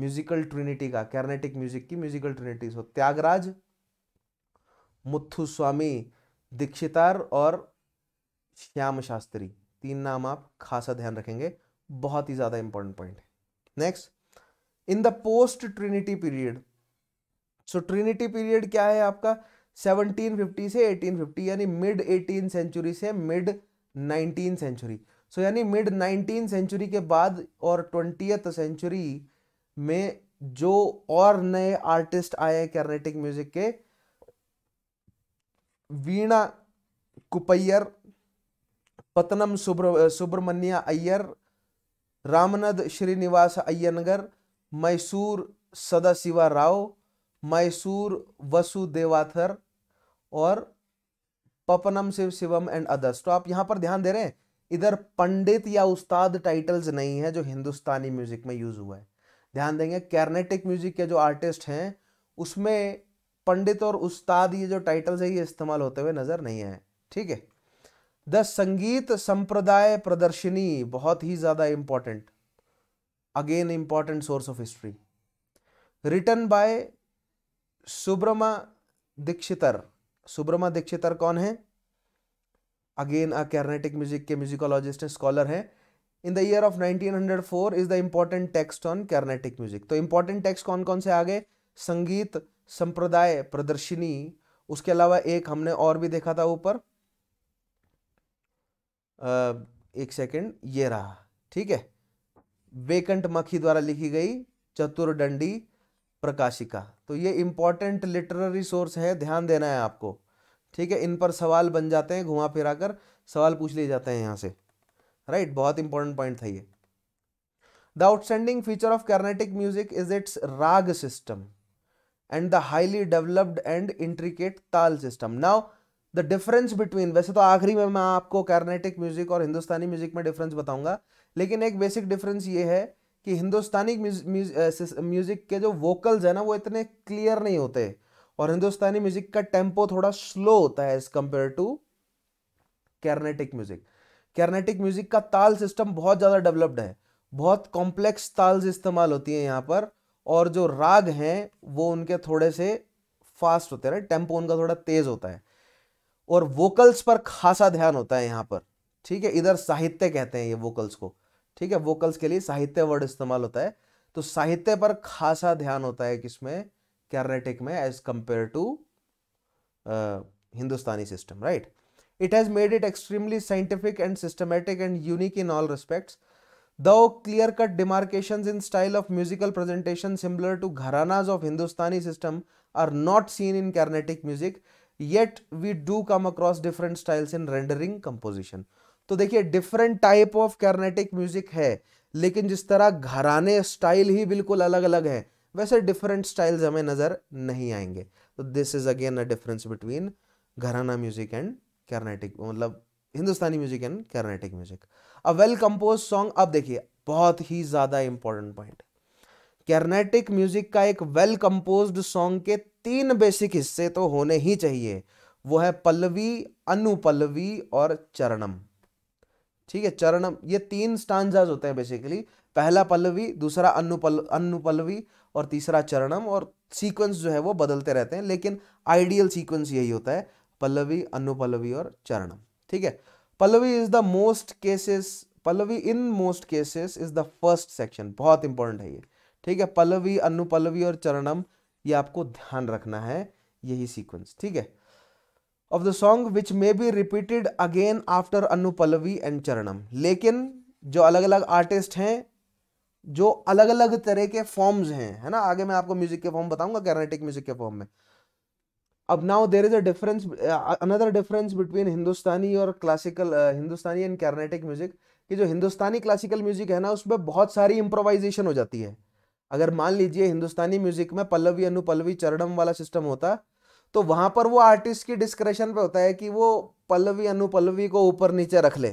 म्यूजिकल ट्रिनिटी का कर्नेटिक म्यूजिक की musical trinity so Tyagaraja Muthuswami Dikshitar और श्याम शास्त्री तीन नाम आप खासा ध्यान रखेंगे बहुत ही ज़्यादा इंपॉर्टेंट पॉइंट है next in the post trinity period so trinity period क्या है आपका 1750 से 1850 यानी मिड 18 सेंचुरी से मिड 19 सेंचुरी सो यानी मिड 19 सेंचुरी के बाद और ट्वेंटियथ सेंचुरी में जो और नए आर्टिस्ट आए कर्नेटिक म्यूजिक के वीणा कुपैयर पतनम सुब्र सुब्रमण्य अय्यर रामनद श्रीनिवास अय्यनगर मैसूर सदाशिवा राव मैसूर वसुदेवाथर और पपनम शिव शिवम एंड अदर्स तो आप यहाँ पर ध्यान दे रहे हैं इधर पंडित या उस्ताद टाइटल्स नहीं है जो हिंदुस्तानी म्यूजिक में यूज हुआ है ध्यान देंगे कैर्नेटिक म्यूजिक के जो आर्टिस्ट हैं उसमें पंडित और उस्ताद ये जो टाइटल्स है ये इस्तेमाल होते हुए नजर नहीं आए ठीक है द संगीत संप्रदाय प्रदर्शनी बहुत ही ज़्यादा important again important source of history written by Subbarama Dikshitar Subbarama Dikshitar कौन है अगेन अ कैर्नेटिक म्यूजिक के म्यूजिकोलॉजिस्ट स्कॉलर है in the year of 1904 is the important text on Carnatic music तो इंपॉर्टेंट टेक्स्ट कौन कौन से आ गए संगीत संप्रदाय प्रदर्शनी उसके अलावा एक हमने और भी देखा था ऊपर एक सेकेंड ये रहा ठीक है वेकंट मखी द्वारा लिखी गई चतुर्दंडी प्रकाशिका तो ये इंपॉर्टेंट लिटररी सोर्स है ध्यान देना है आपको ठीक है इन पर सवाल बन जाते हैं घुमा फिरा कर सवाल पूछ लिए जाते हैं यहाँ से राइट right, बहुत इंपॉर्टेंट पॉइंट था ये the outstanding feature of Carnatic music is its raga system and the highly developed and intricate tala system now the difference between वैसे तो आखिरी में मैं आपको कर्नेटिक म्यूजिक और हिंदुस्तानी म्यूजिक में डिफरेंस बताऊंगा लेकिन एक बेसिक डिफरेंस ये है कि हिंदुस्तानी म्यूजिक के जो वोकल्स है ना वो इतने क्लियर नहीं होते और हिंदुस्तानी म्यूजिक का टेम्पो थोड़ा स्लो होता है as compare to Carnatic music Carnatic music का ताल सिस्टम बहुत ज़्यादा डेवलप्ड है बहुत कॉम्प्लेक्स ताल्स इस्तेमाल होती है यहाँ पर और जो राग हैं वो उनके थोड़े से फास्ट होते हैं टेम्पो उनका थोड़ा तेज़ होता है और वोकल्स पर खासा ध्यान होता है यहाँ पर ठीक है इधर साहित्य कहते हैं ये वोकल्स को ठीक है वोकल्स के लिए साहित्य वर्ड इस्तेमाल होता है तो साहित्य पर खासा ध्यान होता है किसमें कैरेटिक में as compare to Hindustani system right it has made it extremely scientific and systematic and unique in all respects though clear cut demarcation in style of musical presentation similar to gharanas of Hindustani system are not seen in carnatic music yet we do come across different styles in rendering composition तो देखिए different type of Carnatic music है लेकिन जिस तरह घराने style ही बिल्कुल अलग अलग है वैसे डिफरेंट स्टाइल्स हमें नज़र नहीं आएंगे तो this is again a difference between gharana music and Carnatic मतलब Hindustani music and Carnatic music a well compose song अब देखिए बहुत ही ज़्यादा इंपॉर्टेंट पॉइंट कर्नाटिक म्यूजिक का एक वेल कंपोज्ड सॉन्ग के तीन बेसिक हिस्से तो होने ही चाहिए वो है पल्लवी अनुपल्लवी और चरणम ठीक है चरणम ये तीन स्टांजाज होते हैं बेसिकली पहला पल्लवी दूसरा अनुपल अनुपल्लवी और तीसरा चरणम और सीक्वेंस जो है वो बदलते रहते हैं लेकिन आइडियल सीक्वेंस यही होता है पल्लवी अनुपल्लवी और चरणम ठीक है pallavi is the most cases pallavi in most cases is the first section बहुत इंपॉर्टेंट है ये ठीक है पल्लवी अनुपल्लवी और चरणम ये आपको ध्यान रखना है यही सीक्वेंस ठीक है of the song which may be repeated again after anupallavi and charanam लेकिन जो अलग अलग आर्टिस्ट हैं जो अलग अलग तरह के फॉर्म्स हैं है ना आगे मैं आपको म्यूजिक के फॉर्म बताऊंगा कैरनेटिक म्यूजिक के फॉर्म में अब now there is a difference another difference between Hindustani और classical uh, Hindustani and Carnatic music कि जो हिंदुस्तानी क्लासिकल म्यूजिक है ना उसमें बहुत सारी इंप्रोवाइजेशन हो जाती है अगर मान लीजिए हिंदुस्तानी म्यूजिक में पल्लवी अनुपल्लवी चरणम वाला सिस्टम होता तो वहां पर वो आर्टिस्ट की डिस्क्रेशन पे होता है कि वो पल्लवी अनुपल्लवी को ऊपर नीचे रख ले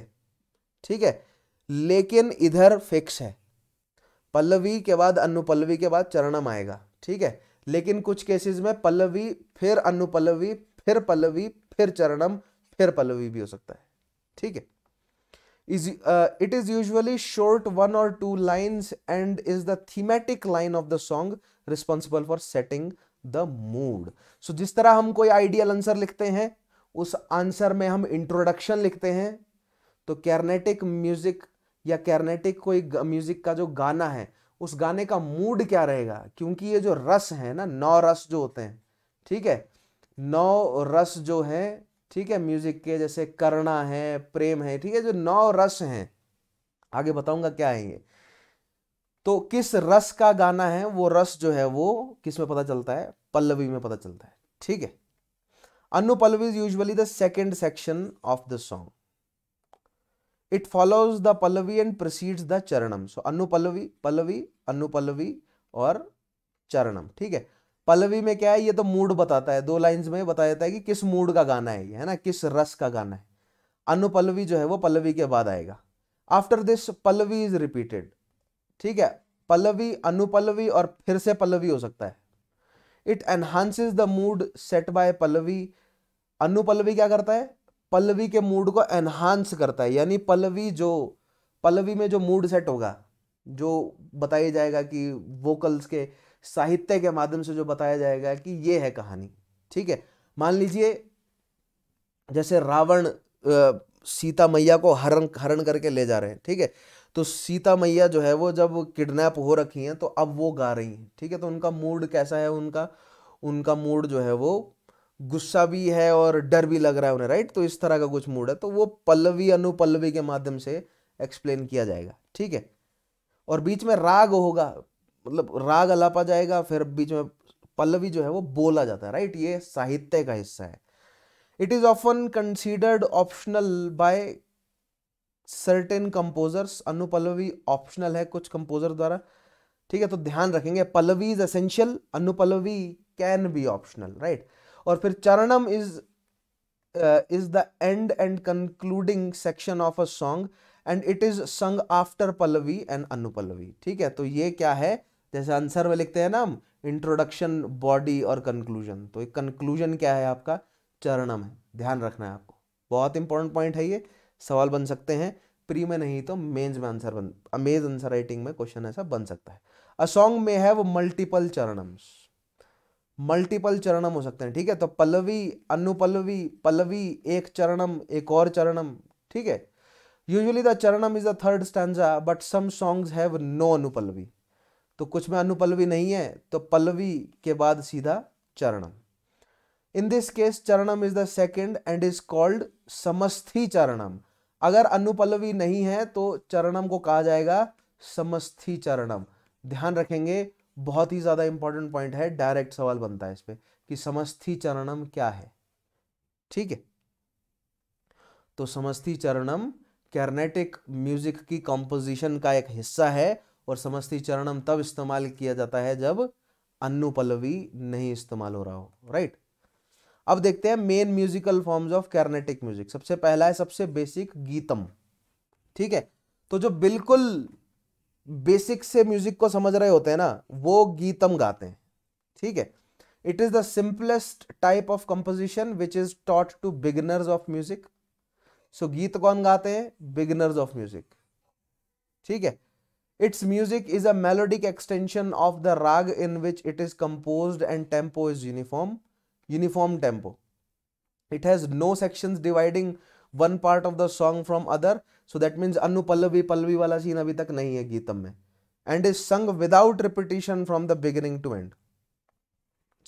ठीक है लेकिन इधर फिक्स है पल्लवी के बाद अनुपल्लवी के बाद चरणम आएगा ठीक है लेकिन कुछ केसेस में पल्लवी फिर अनुपल्लवी फिर पल्लवी फिर चरणम फिर पल्लवी भी हो सकता है ठीक है is uh, it is usually short one or two lines and is the thematic line of the song responsible for setting the mood so jis tarah hum koi ideal answer likhte hain us answer mein hum introduction likhte hain to carnatic music ya carnatic koi music ka jo gana hai उस गाने का mood क्या रहेगा क्योंकि ये जो रस है ना नौ रस जो होते हैं ठीक है नौ रस जो है ठीक है म्यूजिक के जैसे करना है प्रेम है ठीक है जो नौ रस हैं आगे बताऊंगा क्या है ये तो किस रस का गाना है वो रस जो है वो किस में पता चलता है पल्लवी में पता चलता है ठीक है anupallavi is usually the second section of the song it follows the pallavi and precedes the charanam so anupallavi pallavi anupallavi और चरणम ठीक है पल्लवी में क्या है ये तो मूड बताता है दो लाइंस में बताया जाता है कि किस मूड का गाना है ये है ना किस रस का गाना है अनुपल्लवी जो है वो पल्लवी के बाद आएगा after this pallavi is repeated ठीक है पल्लवी अनुपल्लवी और फिर से पल्लवी हो सकता है it enhances the mood set by pallavi anupallavi क्या करता है पल्लवी के मूड को एनहांस करता है यानी पल्लवी जो पल्लवी में जो मूड सेट होगा जो बताया जाएगा कि वोकल्स के साहित्य के माध्यम से जो बताया जाएगा कि ये है कहानी ठीक है मान लीजिए जैसे रावण सीता मैया को हरण हरण करके ले जा रहे हैं ठीक है तो सीता मैया जो है वो जब किडनैप हो रखी हैं तो अब वो गा रही हैं ठीक है तो उनका मूड कैसा है उनका उनका मूड जो है वो गुस्सा भी है और डर भी लग रहा है उन्हें राइट तो इस तरह का कुछ मूड है तो वो पल्लवी अनुपल्लवी के माध्यम से एक्सप्लेन किया जाएगा ठीक है और बीच में राग होगा मतलब राग अलापा जाएगा फिर बीच में पल्लवी जो है वो बोला जाता है राइट ये साहित्य का हिस्सा है it is often considered optional by certain composers anupallavi optional है कुछ कंपोजर द्वारा ठीक है तो ध्यान रखेंगे pallavi is essential anupallavi can be optional right और फिर charanam is is the end and concluding section of a song and it is sung after pallavi and anupallavi ठीक है तो ये क्या है जैसे आंसर में लिखते हैं ना हम इंट्रोडक्शन बॉडी और कंक्लूजन तो एक कंक्लूजन क्या है आपका चरणम है ध्यान रखना है आपको बहुत इंपॉर्टेंट पॉइंट है ये सवाल बन सकते हैं प्री में नहीं तो मेन्स में आंसर बन अमेज आंसर राइटिंग में क्वेश्चन ऐसा बन सकता है अ सॉन्ग में वो मल्टीपल चरणम्स मल्टीपल चरणम हो सकते हैं ठीक है तो पल्लवी अनुपल्लवी पल्लवी एक चरणम एक और चरणम ठीक है usually the charanam is the third stand but some songs have no anupallavi तो कुछ में अनुपल्लवी नहीं है तो पल्लवी के बाद सीधा charanam in this case charanam is the second and is called samashti charanam अगर अनुपल्लवी नहीं है तो चरणम को कहा जाएगा समस्थी चरणम ध्यान रखेंगे बहुत ही ज़्यादा इंपॉर्टेंट पॉइंट है डायरेक्ट सवाल बनता है इस पर कि समस्थी चरणम क्या है ठीक है तो समस्थी चरणम कैर्नेटिक म्यूजिक की कॉम्पोजिशन का एक हिस्सा है और समस्ती चरणम तब इस्तेमाल किया जाता है जब अनुपल्लवी नहीं इस्तेमाल हो रहा हो राइट अब देखते हैं main musical forms of Carnatic music सबसे पहला है सबसे बेसिक गीतम ठीक है तो जो बिल्कुल बेसिक से म्यूजिक को समझ रहे होते हैं ना वो गीतम गाते हैं ठीक है it is the simplest type of composition which is taught to beginners of music so गीत कौन गाते हैं बिगिनर्स ऑफ म्यूजिक ठीक है its music is a melodic extension of the raga in which it is compose and tempo is uniform uniform tempo it has no section dividing one part of the song from other so that means anupallavi pallavi वाला scene अभी तक नहीं है गीतम में and is sung without repetition from the beginning to end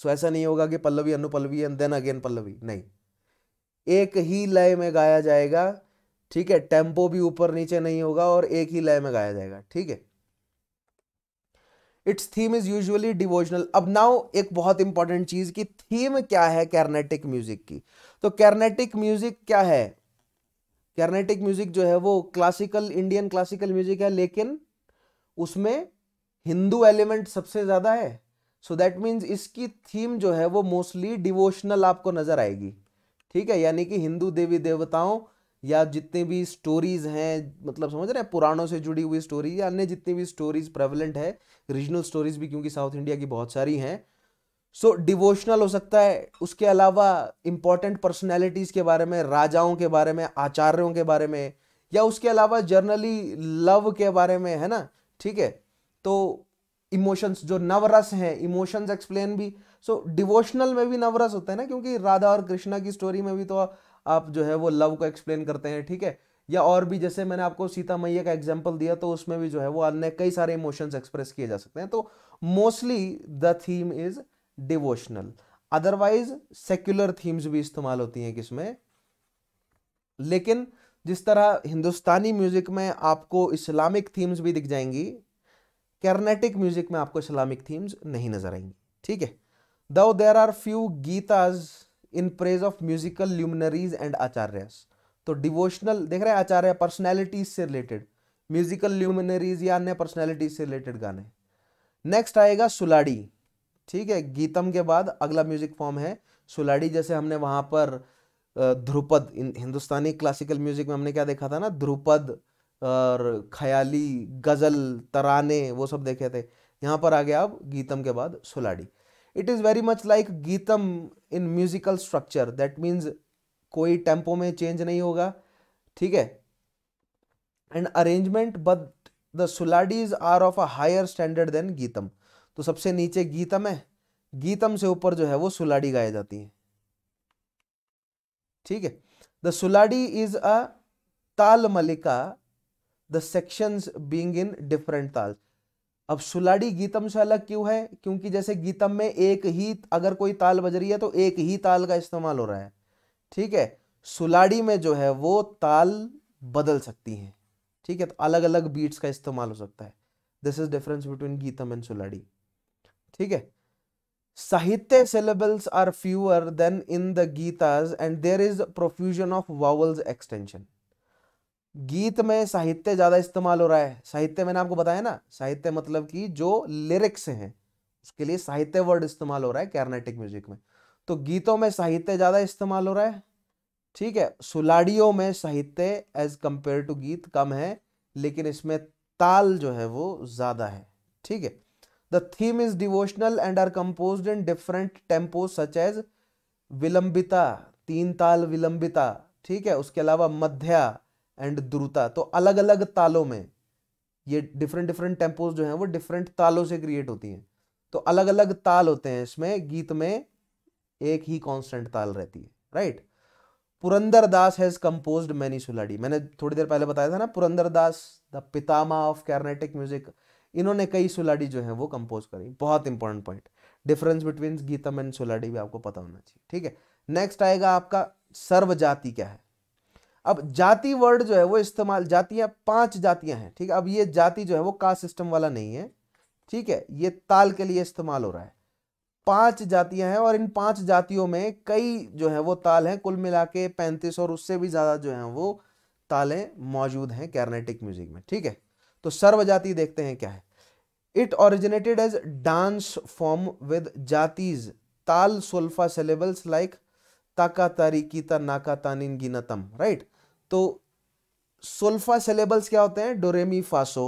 so ऐसा नहीं होगा कि पल्लवी अनु एंड देन अगेन पल्लवी नहीं एक ही लय में गाया जाएगा ठीक है टेम्पो भी ऊपर नीचे नहीं होगा और एक ही लय में गाया जाएगा ठीक है its theme is usually devotional अब नाउ एक बहुत इंपॉर्टेंट चीज की थीम क्या है कैर्नेटिक म्यूजिक की तो कैर्नेटिक म्यूजिक क्या है कैर्नेटिक म्यूजिक जो है वो क्लासिकल इंडियन क्लासिकल म्यूजिक है लेकिन उसमें हिंदू एलिमेंट सबसे ज्यादा है सो दैट मीन्स इसकी थीम जो है वो मोस्टली डिवोशनल आपको नजर आएगी ठीक है यानी कि हिंदू देवी देवताओं या जितने भी स्टोरीज़ हैं मतलब समझ रहे हैं पुराणों से जुड़ी हुई स्टोरी या अन्य जितनी भी स्टोरीज़ प्रेवलेंट है रीजनल स्टोरीज़ भी क्योंकि साउथ इंडिया की बहुत सारी हैं सो so, डिवोशनल हो सकता है उसके अलावा इंपॉर्टेंट पर्सनैलिटीज़ के बारे में राजाओं के बारे में आचार्यों के बारे में या उसके अलावा जर्नली लव के बारे में है ना ठीक है तो इमोशंस जो नवरस हैं इमोशंस एक्सप्लेन भी सो so, डिवोशनल में भी नवरस होता है ना क्योंकि राधा और कृष्णा की स्टोरी में भी तो आप जो है वो लव को एक्सप्लेन करते हैं ठीक है या और भी जैसे मैंने आपको सीता मैया का एग्जाम्पल दिया तो उसमें भी जो है वो अन्य कई सारे इमोशंस एक्सप्रेस किए जा सकते हैं तो mostly the theme is devotional otherwise secular themes भी इस्तेमाल होती हैं किसमें लेकिन जिस तरह हिंदुस्तानी म्यूजिक में आपको इस्लामिक थीम्स भी दिख जाएंगी कर्नेटिक म्यूजिक में आपको इस्लामिक थीम्स नहीं नजर आएंगी ठीक है though there are few gitas in praise of musical luminaries and acharyas तो डिवोशनल देख रहे हैं आचार्य पर्सनैलिटीज से रिलेटेड म्यूजिकल ल्यूमिनरीज या अन्य पर्सनैलिटीज से रिलेटेड गाने नेक्स्ट आएगा सुलाड़ी ठीक है गीतम के बाद अगला म्यूजिक फॉर्म है सुलाड़ी जैसे हमने वहाँ पर ध्रुपद हिंदुस्तानी क्लासिकल म्यूजिक में हमने क्या देखा था ना ध्रुपद और ख्याली गज़ल तराने वो सब देखे थे यहाँ पर आ गया अब गीतम के बाद suladi it is very much like geetham in musical structure that means कोई टेम्पो में चेंज नहीं होगा ठीक है and arrangement but the suladis are of a higher standard than geetham तो सबसे नीचे गीतम है गीतम से ऊपर जो है वो सुलाडी गाई जाती है ठीक है the सुलाडी is a tala malika the sections being in different talas अब सुलाड़ी गीतम से अलग क्यों है क्योंकि जैसे गीतम में एक ही अगर कोई ताल बज रही है तो एक ही ताल का इस्तेमाल हो रहा है ठीक है सुलाड़ी में जो है वो ताल बदल सकती हैं ठीक है तो अलग अलग बीट्स का इस्तेमाल हो सकता है this is difference between geetham and suladi ठीक है sahitya syllables are fewer than in the gitas and there is profusion of vowels extension गीत में साहित्य ज़्यादा इस्तेमाल हो रहा है साहित्य मैंने आपको बताया ना साहित्य मतलब कि जो लिरिक्स हैं उसके लिए साहित्य वर्ड इस्तेमाल हो रहा है कैर्नेटिक म्यूजिक में तो गीतों में साहित्य ज़्यादा इस्तेमाल हो रहा है ठीक है सुलाड़ियों में साहित्य एज कंपेयर टू गीत कम है लेकिन इसमें ताल जो है वो ज़्यादा है ठीक है the theme is devotional and are compose in different tempo such as vilambita तीन ताल विलंबिता ठीक है उसके अलावा मध्या एंड द्रुता तो अलग अलग तालों में ये डिफरेंट डिफरेंट टेम्पोज जो हैं वो डिफरेंट तालों से क्रिएट होती हैं तो अलग अलग ताल होते हैं इसमें गीत में एक ही कांस्टेंट ताल रहती है right Purandara Dasa has compose many suladi मैंने थोड़ी देर पहले बताया था ना Purandara Dasa the pitamaha of Carnatic music इन्होंने कई सुलाडी जो है वो कंपोज करी बहुत important point difference between geetham and suladi भी आपको पता होना चाहिए ठीक है नेक्स्ट आएगा आपका सर्वजाति क्या है अब जाति वर्ड जो है वो इस्तेमाल जातियां पांच जातियां हैं ठीक है अब ये जाति जो है वो कास्ट सिस्टम वाला नहीं है ठीक है ये ताल के लिए इस्तेमाल हो रहा है पांच जातियां हैं और इन पांच जातियों में कई जो है वो ताल हैं कुल मिला के पैंतीस और उससे भी ज़्यादा जो है वो तालें मौजूद हैं कैर्नेटिक म्यूजिक में ठीक है तो सर्व जाति देखते हैं क्या है it originated as dance form with jatis tala solfa syllables like ताका तारी ता नाका तानिन गिनतम राइट right? तो सोल्फा सेलेबल्स क्या होते हैं डोरेमी फासो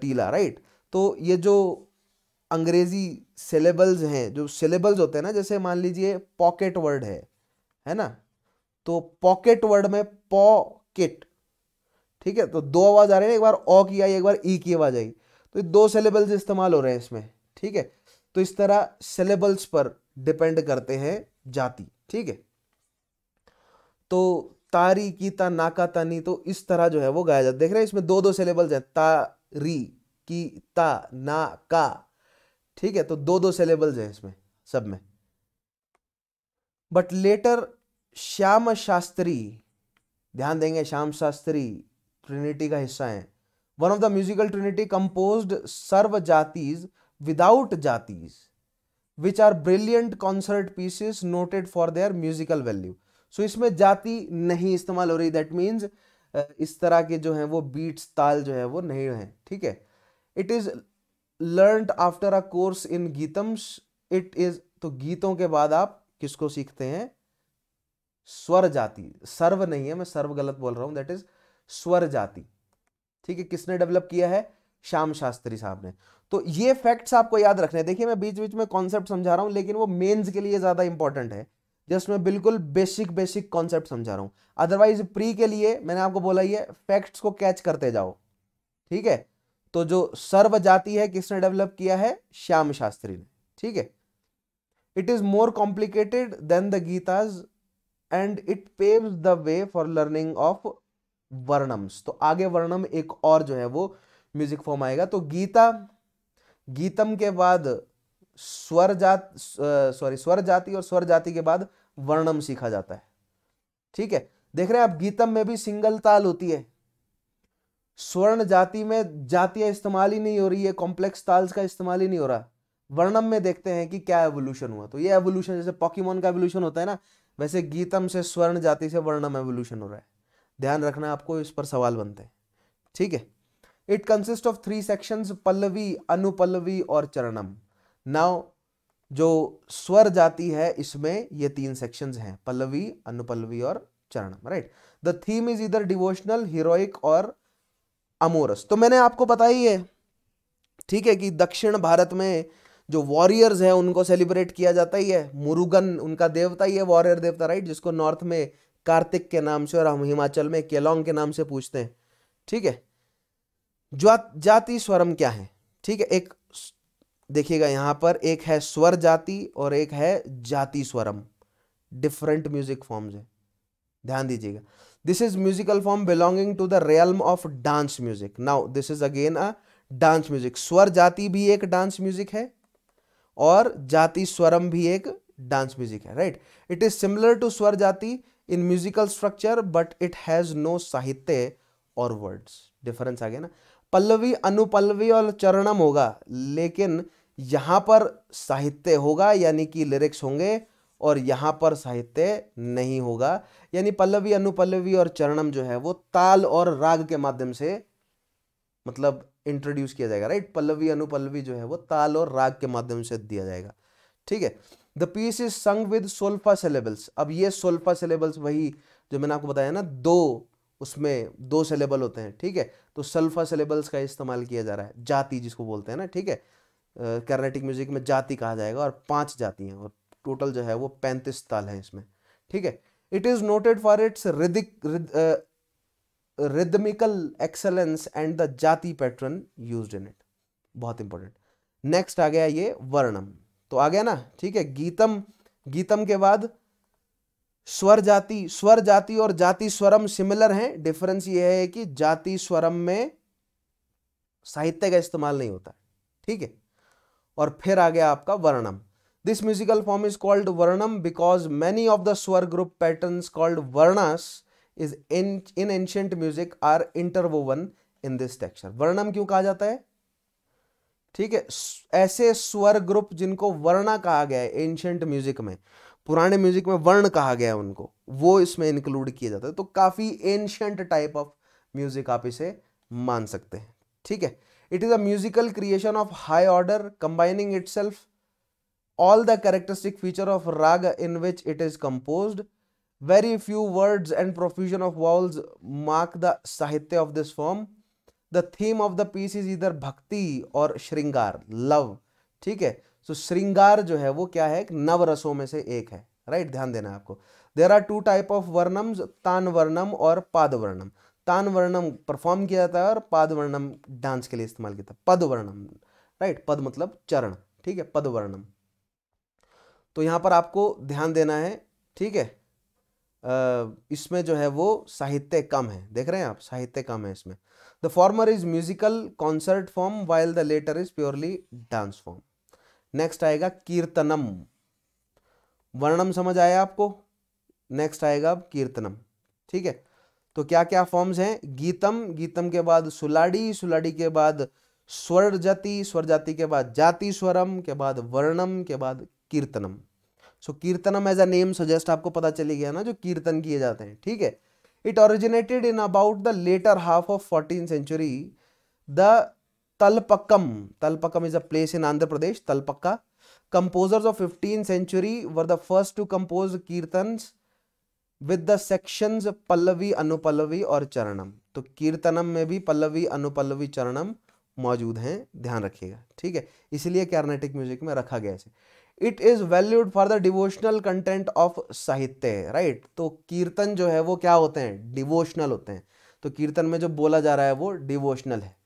टीला राइट तो ये जो अंग्रेजी सेलेबल्स हैं जो सेलेबल्स होते हैं ना जैसे मान लीजिए पॉकेट वर्ड है है ना तो पॉकेट वर्ड में पॉकेट ठीक है तो दो आवाज़ आ रही है एक बार ओ की आई एक बार ई e की आवाज़ आई तो दो सेलेबल्स इस्तेमाल हो रहे हैं इसमें ठीक है तो इस तरह सेलेबल्स पर डिपेंड करते हैं जाति ठीक है तो तारी की ता नाका नी तो इस तरह जो है वो गाया जाता है देख रहे हैं इसमें दो दो सिलेबल्स हैं तारी की ता ना का ठीक है तो दो दो सिलेबल्स हैं इसमें सब में बट लेटर श्याम शास्त्री ध्यान देंगे श्याम शास्त्री ट्रिनिटी का हिस्सा है one of the musical trinity compose swarajatis without jatis which are brilliant concert pieces noted for their musical value so so, इसमें जाति नहीं इस्तेमाल हो रही दैट मीन्स इस तरह के जो हैं वो बीट्स ताल जो है वो नहीं हैं ठीक है it is learn after a course in geethams it is तो गीतों के बाद आप किसको सीखते हैं स्वर जाति सर्व नहीं है मैं सर्व गलत बोल रहा हूं दैट इज़ स्वर जाति ठीक है किसने डेवलप किया है श्याम शास्त्री साहब ने तो ये फैक्ट्स आपको याद रखने देखिए मैं बीच बीच में कॉन्सेप्ट समझा रहा हूँ लेकिन वो मेन्स के लिए ज़्यादा इंपॉर्टेंट है जस्ट मैं बिल्कुल बेसिक बेसिक कॉन्सेप्ट समझा रहा हूँ अदरवाइज प्री के लिए मैंने आपको बोला ये फैक्ट्स को कैच करते जाओ ठीक है तो जो सर्व जाति है किसने डेवलप किया है श्याम शास्त्री ने ठीक है it is more complicated than the gitas and it pave the way for learning of varnams तो आगे वर्णम एक और जो है वो म्यूजिक फॉर्म आएगा तो गीता गीतम के बाद स्वर जात सॉरी स्वर जाति और स्वर जाति के बाद वर्णम सीखा जाता है ठीक है देख रहे हैं आप गीतम में भी सिंगल ताल होती है स्वर्ण जाति में जातियां इस्तेमाल ही नहीं हो रही है कॉम्प्लेक्स ताल्स का इस्तेमाल ही नहीं हो रहा वर्णम में देखते हैं कि क्या एवोल्यूशन हुआ तो ये एवोल्यूशन जैसे पॉकीमोन का एवोल्यूशन होता है ना वैसे गीतम से स्वर्ण जाति से वर्णम एवोल्यूशन हो रहा है ध्यान रखना आपको इस पर सवाल बनते हैं ठीक है it consist of three sections pallavi anupallavi और चरणम नाउ जो स्वर जाति है इसमें ये तीन सेक्शंस हैं पल्लवी अनुपल्लवी और charana right the theme is either devotional heroic और अमोरस तो मैंने आपको बताई है ठीक है कि दक्षिण भारत में जो वॉरियर्स हैं उनको सेलिब्रेट किया जाता ही है मुरुगन उनका देवता ही है वॉरियर देवता राइट जिसको नॉर्थ में कार्तिक के नाम से और हम हिमाचल में केलोंग के नाम से पूछते हैं ठीक है जाति स्वरम क्या है ठीक है एक देखिएगा यहां पर एक है स्वर जाति और एक है जाति स्वरम डिफरेंट म्यूजिक फॉर्म्स है ध्यान दीजिएगा this is musical form belonging to the realm of dance music now this is again a dance music swarajati भी एक डांस म्यूजिक है और जाति स्वरम भी एक डांस म्यूजिक है right it is similar to swarajati in musical structure but it has no sahitya और words difference आ गया ना पल्लवी अनुपल्लवी और चरणम होगा लेकिन यहाँ पर साहित्य होगा यानी कि लिरिक्स होंगे और यहाँ पर साहित्य नहीं होगा यानी पल्लवी अनुपल्लवी और चरणम जो है वो ताल और राग के माध्यम से मतलब इंट्रोड्यूस किया जाएगा राइट पल्लवी अनुपल्लवी जो है वो ताल और राग के माध्यम से दिया जाएगा ठीक है the piece is sung with solfa syllables अब ये सोल्फा सिलेबल्स वही जो मैंने आपको बताया ना दो उसमें दो सिलेबल होते हैं ठीक है तो सल्फा सिलेबल्स का इस्तेमाल किया जा रहा है जाति जिसको बोलते हैं ना ठीक है कर्नाटिक म्यूजिक में जाति कहा जाएगा और पांच हैं और टोटल जो है वो पैंतीस ताल हैं इसमें ठीक है it is noted for its rhythic rhythmical excellence and the jati pattern use in it बहुत इंपॉर्टेंट नेक्स्ट आ गया ये वर्णम तो आ गया ना ठीक है गीतम गीतम के बाद स्वर जाति स्वर जाति और जाति स्वरम सिमिलर हैं डिफरेंस यह है कि जाति स्वरम में साहित्य का इस्तेमाल नहीं होता ठीक है और फिर आ गया आपका varnam this musical form is called varnam because many of the swara group pattern called varnas is in in ancient music are interwoven in this texture varnam क्यों कहा जाता है ठीक है ऐसे स्वर ग्रुप जिनको वर्णा कहा गया है एंशियंट म्यूजिक में पुराने म्यूजिक में वर्ण कहा गया उनको वो इसमें इंक्लूड किया जाता है तो काफी एंशियंट टाइप ऑफ म्यूजिक आप इसे मान सकते हैं ठीक है it is a musical creation of high order combining it all the characteristic feature of raga in which it is compose very few word and profusion of vowels mark the sahitya of this form the theme of the piece is either bhakti और श्रृंगार love ठीक है सो so, श्रृंगार जो है वो क्या है नव रसों में से एक है राइट ध्यान देना है आपको there are two type of varnam tana varnam और पाद वर्णम तान वर्णम परफॉर्म किया जाता है और पाद वर्णम डांस के लिए इस्तेमाल किया जाता है पद वर्णम राइट पद मतलब चरण ठीक है पद वर्णम तो यहाँ पर आपको ध्यान देना है ठीक है इसमें जो है वो साहित्य कम है देख रहे हैं आप साहित्य कम है इसमें the former is musical concert form while the latter is purely dance form next आएगा कीर्तनम वर्णम समझ आया आपको नेक्स्ट आएगा अब कीर्तनम ठीक है तो क्या क्या फॉर्म्स हैं गीतम गीतम के बाद सुलाड़ी सुलाड़ी के बाद स्वर जाति स्वर जाति के बाद जाति स्वरम के बाद वर्णम के बाद kirtanam so so, kirtanam as a name suggest आपको पता चली गया ना जो कीर्तन किए जाते हैं ठीक है it originated in about the latter half of fourteen century the Talpakkam. Talpakkam is a place in Andhra Pradesh, Talpakka. Composers of 15th century were the first to compose kirtans with the sections Pallavi, Anupallavi और चरणम तो कीर्तनम में भी पल्लवी अनुपल्लवी चरणम मौजूद हैं ध्यान रखिएगा ठीक है इसलिए कैर्नेटिक म्यूजिक में रखा गया है it is valued for the devotional content of sahitya right तो कीर्तन जो है वो क्या होते हैं डिवोशनल होते हैं तो कीर्तन में जो बोला जा रहा है वो डिवोशनल है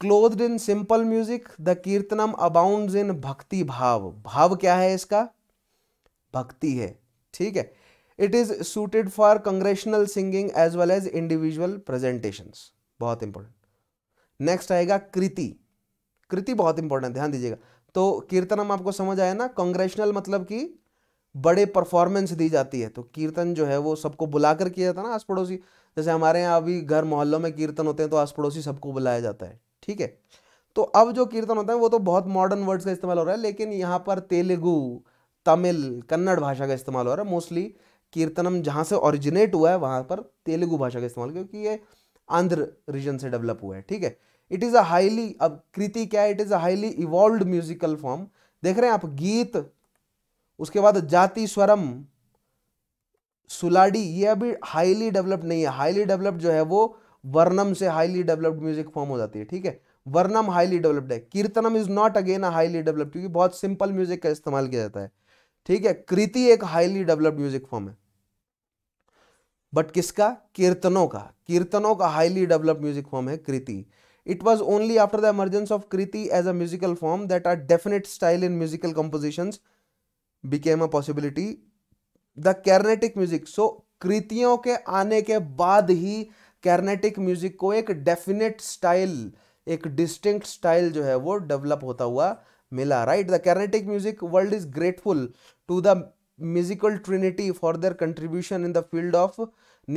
clothed in simple music the kirtanam abound in bhakti bhava भाव क्या है इसका भक्ति है ठीक है it is suited for congregational singing as well as individual presentation बहुत इंपॉर्टेंट नेक्स्ट आएगा कृति कृति बहुत इंपॉर्टेंट ध्यान दीजिएगा तो कीर्तनम आपको समझ आया ना कंग्रेशनल मतलब कि बड़े परफॉर्मेंस दी जाती है तो कीर्तन जो है वो सबको बुलाकर किया जाता है ना आस पड़ोसी जैसे हमारे यहाँ अभी घर मोहल्लों में कीर्तन होते हैं तो आस पड़ोसी सबको बुलाया जाता है ठीक है तो अब जो कीर्तन होता है वो तो बहुत मॉडर्न वर्ड्स का इस्तेमाल हो रहा है लेकिन यहाँ पर तेलुगु तमिल कन्नड़ भाषा का इस्तेमाल हो रहा है मोस्टली कीर्तनम जहाँ से ओरिजिनेट हुआ है वहाँ पर तेलुगु भाषा का इस्तेमाल क्योंकि ये आंध्र रीजन से डेवलप हुआ है ठीक है इट इज़ अ हाईली अब कृति क्या है it is a highly evolve musical form देख रहे हैं आप गीत उसके बाद जाति स्वरम सुलाडी ये अभी हाईली डेवलप्ड नहीं है हाईली डेवलप्ड जो है वो वर्णम से हाईली डेवलप्ड म्यूजिक फॉर्म हो जाती है ठीक है वर्णम हाईली डेवलप्ड है kirtanam is not again a highly developed क्योंकि बहुत सिंपल म्यूजिक का इस्तेमाल किया जाता है ठीक है कृति एक हाईली डेवलप्ड म्यूजिक फॉर्म है बट किसका कीर्तनों का कीर्तनों का हाईली डेवलप्ड म्यूजिक फॉर्म है kriti it was only after the emergence of kriti as a musical form that are definite style in musical composition became a possibility the Carnatic music so कृतियों के आने के बाद ही कैर्नेटिक म्यूजिक को एक डेफिनेट स्टाइल एक distinct style जो है वो डेवलप होता हुआ मिला right the Carnatic music world is grateful to the musical trinity for their contribution in the field of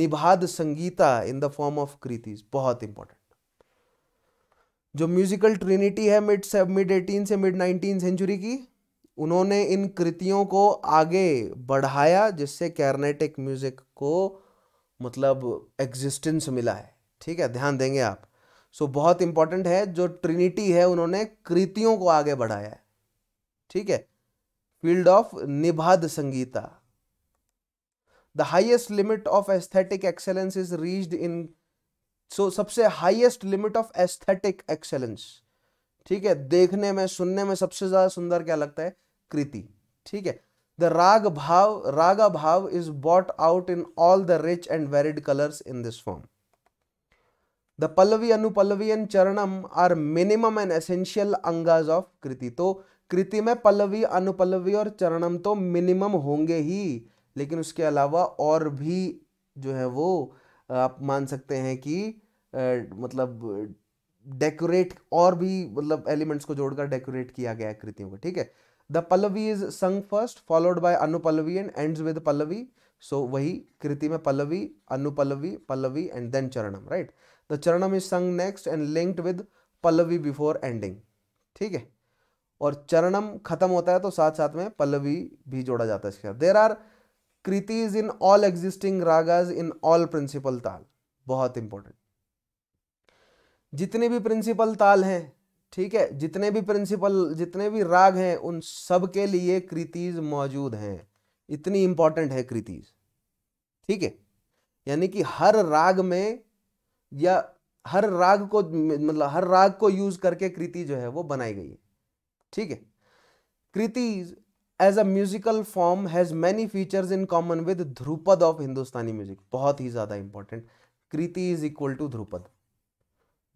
nibaddha sangita in the form of kritis बहुत इंपॉर्टेंट जो म्यूजिकल ट्रिनिटी है मिड मिड एटीन से मिड नाइनटीन सेंचुरी की उन्होंने इन कृतियों को आगे बढ़ाया जिससे कैर्नेटिक म्यूजिक को मतलब एग्जिस्टेंस मिला है ठीक है ध्यान देंगे आप सो so, बहुत इंपॉर्टेंट है जो ट्रिनिटी है उन्होंने कृतियों को आगे बढ़ाया है ठीक है field of nibaddha sangita the highest limit of aesthetic excellence is reached in so सबसे highest limit of aesthetic excellence ठीक है देखने में सुनने में सबसे ज्यादा सुंदर क्या लगता है कृति ठीक है द राग bhava raga bhava is brought out in all the rich and varied colours in this form the pallavi anupallavi and charanam are minimum and essential angas of kriti तो कृति में पल्लवी अनुपल्लवी और चरणम तो मिनिमम होंगे ही लेकिन उसके अलावा और भी जो है वो आप मान सकते हैं कि आ, मतलब डेकोरेट और भी मतलब एलिमेंट्स को जोड़कर डेकोरेट किया गया है कृतियों को ठीक है the pallavi is sung first followed by anupallavi pallavi and ends with pallavi so वही कृति में pallavi anupallavi pallavi and then charanam right the charanam is sung next and linked with pallavi before ending ठीक है और चरणम खत्म होता है तो साथ साथ में पल्लवी भी जोड़ा जाता है इसके साथ there are kritis in all existing ragas in all principal talas बहुत इंपॉर्टेंट जितने भी प्रिंसिपल ताल हैं ठीक है जितने भी प्रिंसिपल जितने भी राग हैं उन सब के लिए कृतिज मौजूद हैं इतनी इंपॉर्टेंट है कृतिज ठीक है यानी कि हर राग में या हर राग को मतलब हर राग को यूज करके कृति जो है वो बनाई गई है ठीक है kritis as a musical form has many features in common with dhrupad of Hindustani music बहुत ही ज़्यादा important kriti is equal to dhrupad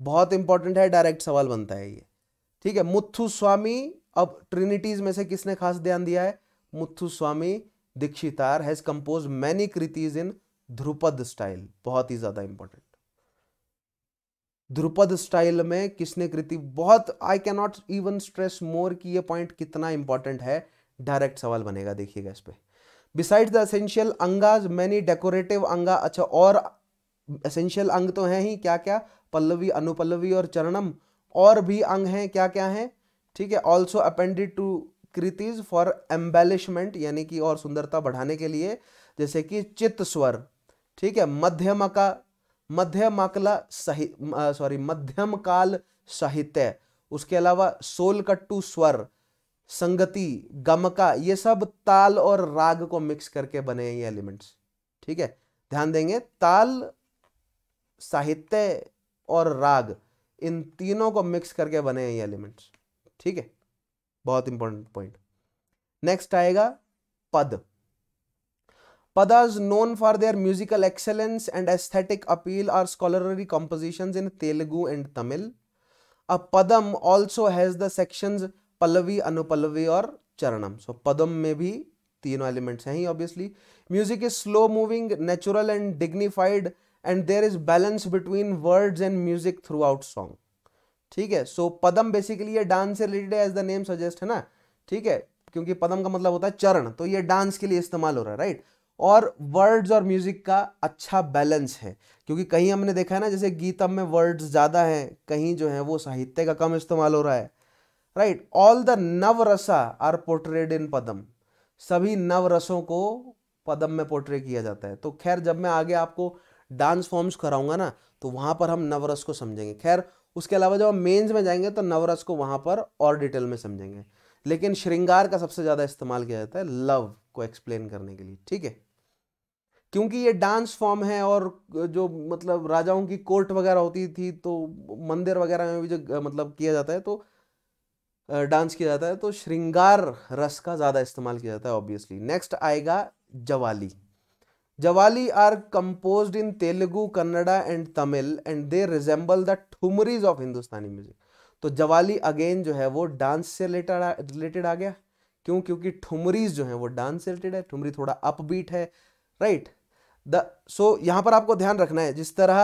बहुत इंपॉर्टेंट है डायरेक्ट सवाल बनता है ये ठीक है मुथु स्वामी अब ट्रिनिटीज में से किसने खास ध्यान दिया है Muthuswami Dikshitar has compose many kritis in dhrupad style बहुत ही ज्यादा इंपॉर्टेंट ध्रुपद स्टाइल में किसने कृति बहुत I can not even stress more कि ये पॉइंट कितना इंपॉर्टेंट है डायरेक्ट सवाल बनेगा देखिएगा इस पर beside the essential angas many decorative anga अच्छा और असेंशियल अंग तो है ही क्या क्या पल्लवी अनुपल्लवी और चरणम और भी अंग हैं क्या क्या हैं ठीक है also appended to kritis for embellishment यानी कि और सुंदरता बढ़ाने के लिए जैसे कि चित्त स्वर ठीक है मध्यम अकला सही सॉरी मध्यम काल साहित्य उसके अलावा सोलकट्टू स्वर संगति गमका ये सब ताल और राग को मिक्स करके बने हैं ये एलिमेंट्स ठीक है ध्यान देंगे ताल साहित्य और राग इन तीनों को मिक्स करके बने हैं ये एलिमेंट्स ठीक है बहुत इंपॉर्टेंट पॉइंट नेक्स्ट आएगा pada padas known for their musical excellence and aesthetic appeal are scholarly composition in Telugu and Tamil a padam also has the section pallavi anupallavi और चरणम सो पदम में भी तीनों एलिमेंट्स हैं ही obviously music is slow moving natural and dignified and there is balance between words and music throughout song ठीक है so padam basically ये dance से रिलेटेड है एज द नेम सजेस्ट है ना ठीक है क्योंकि पदम का मतलब होता है चरण तो ये डांस के लिए इस्तेमाल हो रहा है राइट और वर्ड्स और म्यूजिक का अच्छा बैलेंस है क्योंकि कहीं हमने देखा है ना जैसे गीतम में वर्ड्स ज़्यादा हैं कहीं जो है वो साहित्य का कम इस्तेमाल हो रहा है राइट ऑल द नव रसा आर पोर्ट्रेड इन पदम सभी नव रसों को पदम में पोर्ट्रे किया जाता है तो खैर जब मैं आगे आपको डांस फॉर्म्स कराऊंगा ना तो वहाँ पर हम नवरस को समझेंगे खैर उसके अलावा जब हम मेन्स में जाएंगे तो नवरस को वहाँ पर और डिटेल में समझेंगे लेकिन श्रृंगार का सबसे ज़्यादा इस्तेमाल किया जाता है लव को एक्सप्लेन करने के लिए ठीक है क्योंकि ये डांस फॉर्म है और जो मतलब राजाओं की कोर्ट वगैरह होती थी तो मंदिर वगैरह में भी जो मतलब किया जाता है तो डांस किया जाता है तो श्रृंगार रस का ज़्यादा इस्तेमाल किया जाता है ऑब्वियसली नेक्स्ट आएगा javali javali are composed in Telugu, Kannada and Tamil and they resemble the thumris of Hindustani music तो जवाली अगेन जो है वो डांस से रिलेटेड रिलेटेड आ गया क्यों क्योंकि ठुमरीज जो है वो डांस से रिलेटेड है ठुमरी थोड़ा अपबीट है राइट द सो यहाँ पर आपको ध्यान रखना है जिस तरह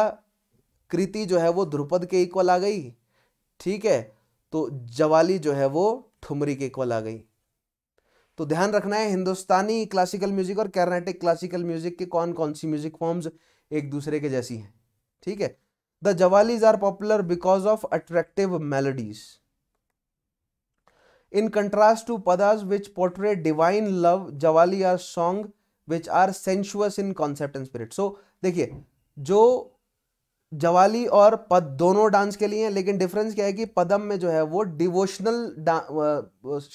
कृति जो है वो ध्रुपद के इक्वल आ गई ठीक है तो जवाली जो है वो ठुमरी के इक्वल आ गई तो ध्यान रखना है हिंदुस्तानी क्लासिकल म्यूजिक और कर्नाटिक क्लासिकल म्यूजिक के कौन कौन सी म्यूजिक फॉर्म्स एक दूसरे के जैसी हैं ठीक है the javalis are popular because of attractive melodies in contrast to padas which portrait divine love javali are song which are sensuous in concept and spirit so देखिए जो जवाली और पद दोनों डांस के लिए हैं लेकिन डिफरेंस क्या है कि पदम में जो है वो डिवोशनल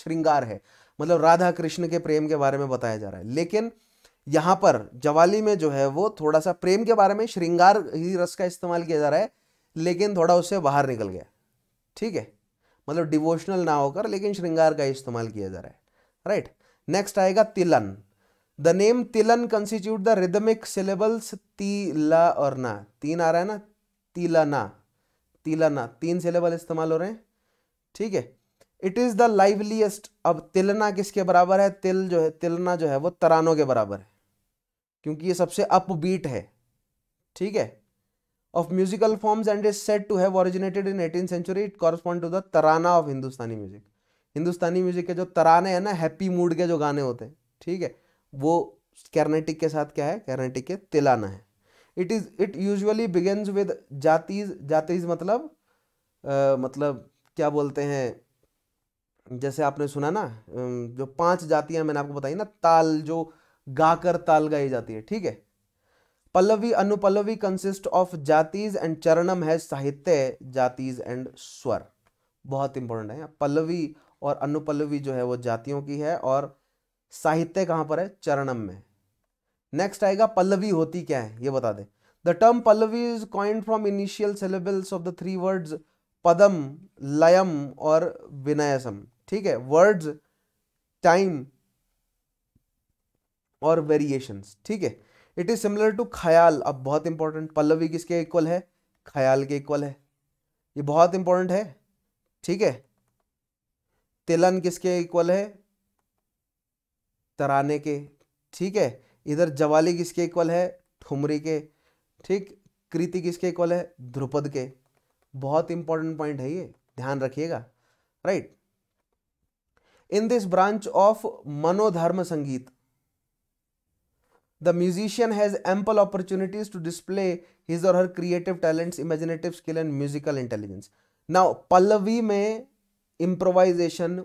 श्रृंगार है मतलब राधा कृष्ण के प्रेम के बारे में बताया जा रहा है लेकिन यहाँ पर जवाली में जो है वो थोड़ा सा प्रेम के बारे में श्रृंगार ही रस का इस्तेमाल किया जा रहा है लेकिन थोड़ा उससे बाहर निकल गया ठीक है मतलब डिवोशनल ना होकर लेकिन श्रृंगार का इस्तेमाल किया जा रहा है राइट नेक्स्ट आएगा tillana the name tillana constitute the rhythmic syllables ती ल और ना तीन आ रहा है ना तिलना तिलना तीन सिलेबल इस्तेमाल हो रहे हैं ठीक है इट इज़ द लाइवलीस्ट अब तिलना किसके बराबर है तिल जो है तिलना जो है वो तरानों के बराबर है क्योंकि ये सबसे अपबीट है ठीक है of musical forms and is set to have originated in eighteen century it correspond to the tarana of Hindustani music Hindustani music के जो तराने हैं ना हैप्पी मूड के जो गाने होते हैं ठीक है वो कैर्नेटिक के साथ क्या है कैर्नेटिक के तिलाना है it is it usually begins with jatis jatis मतलब आ, मतलब क्या बोलते हैं जैसे आपने सुना ना जो पांच जातियां मैंने आपको बताई ना ताल जो गाकर ताल गाई जाती है ठीक है pallavi anupallavi consist of jatis and charanam है साहित्य जातीज एंड स्वर बहुत इंपॉर्टेंट है पल्लवी और अनुपल्लवी जो है वो जातियों की है और साहित्य कहाँ पर है चरणम में नेक्स्ट आएगा पल्लवी होती क्या है ये बता दे the term pallavi is coined from initial syllables of the three words padam layam और विनयसम ठीक है वर्ड्स टाइम और वेरिएशंस ठीक है इट इज सिमिलर टू ख्याल अब बहुत इंपॉर्टेंट पल्लवी किसके इक्वल है ख्याल के इक्वल है ये बहुत इंपॉर्टेंट है ठीक है तिलन किसके इक्वल है तराने के ठीक है इधर जवाली किसके इक्वल है ठुमरी के ठीक कृति किसके इक्वल है ध्रुपद के बहुत इंपॉर्टेंट पॉइंट है ये ध्यान रखिएगा right in this branch of manodharma sangeet the musician has ample opportunities to display his or her creative talents imaginative skill and musical intelligence now pallavi में इंप्रोवाइजेशन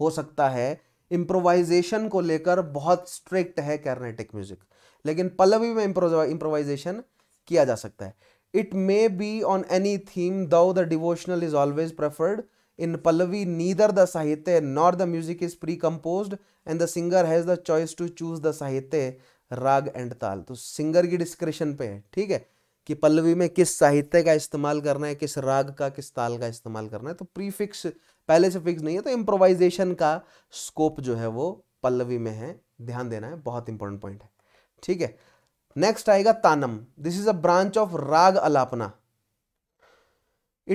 हो सकता है इंप्रोवाइजेशन को लेकर बहुत स्ट्रिक्ट है कैर्नेटिक म्यूजिक लेकिन पल्लवी में इम्प्रोवाइजेशन किया जा सकता है it may be on any theme though the devotional is always preferred In Pallavi, neither the Sahitya nor the music is pre-composed and the singer has the choice to choose the Sahitya, raga and tala तो singer की description पे है ठीक है कि पल्लवी में किस साहित्य का इस्तेमाल करना है किस राग का किस ताल का इस्तेमाल करना है तो प्रीफिक्स पहले से फिक्स नहीं है तो इम्प्रोवाइजेशन का स्कोप जो है वो पल्लवी में है ध्यान देना है बहुत इंपॉर्टेंट पॉइंट है ठीक है नेक्स्ट आएगा tanam this is a branch of raga alapana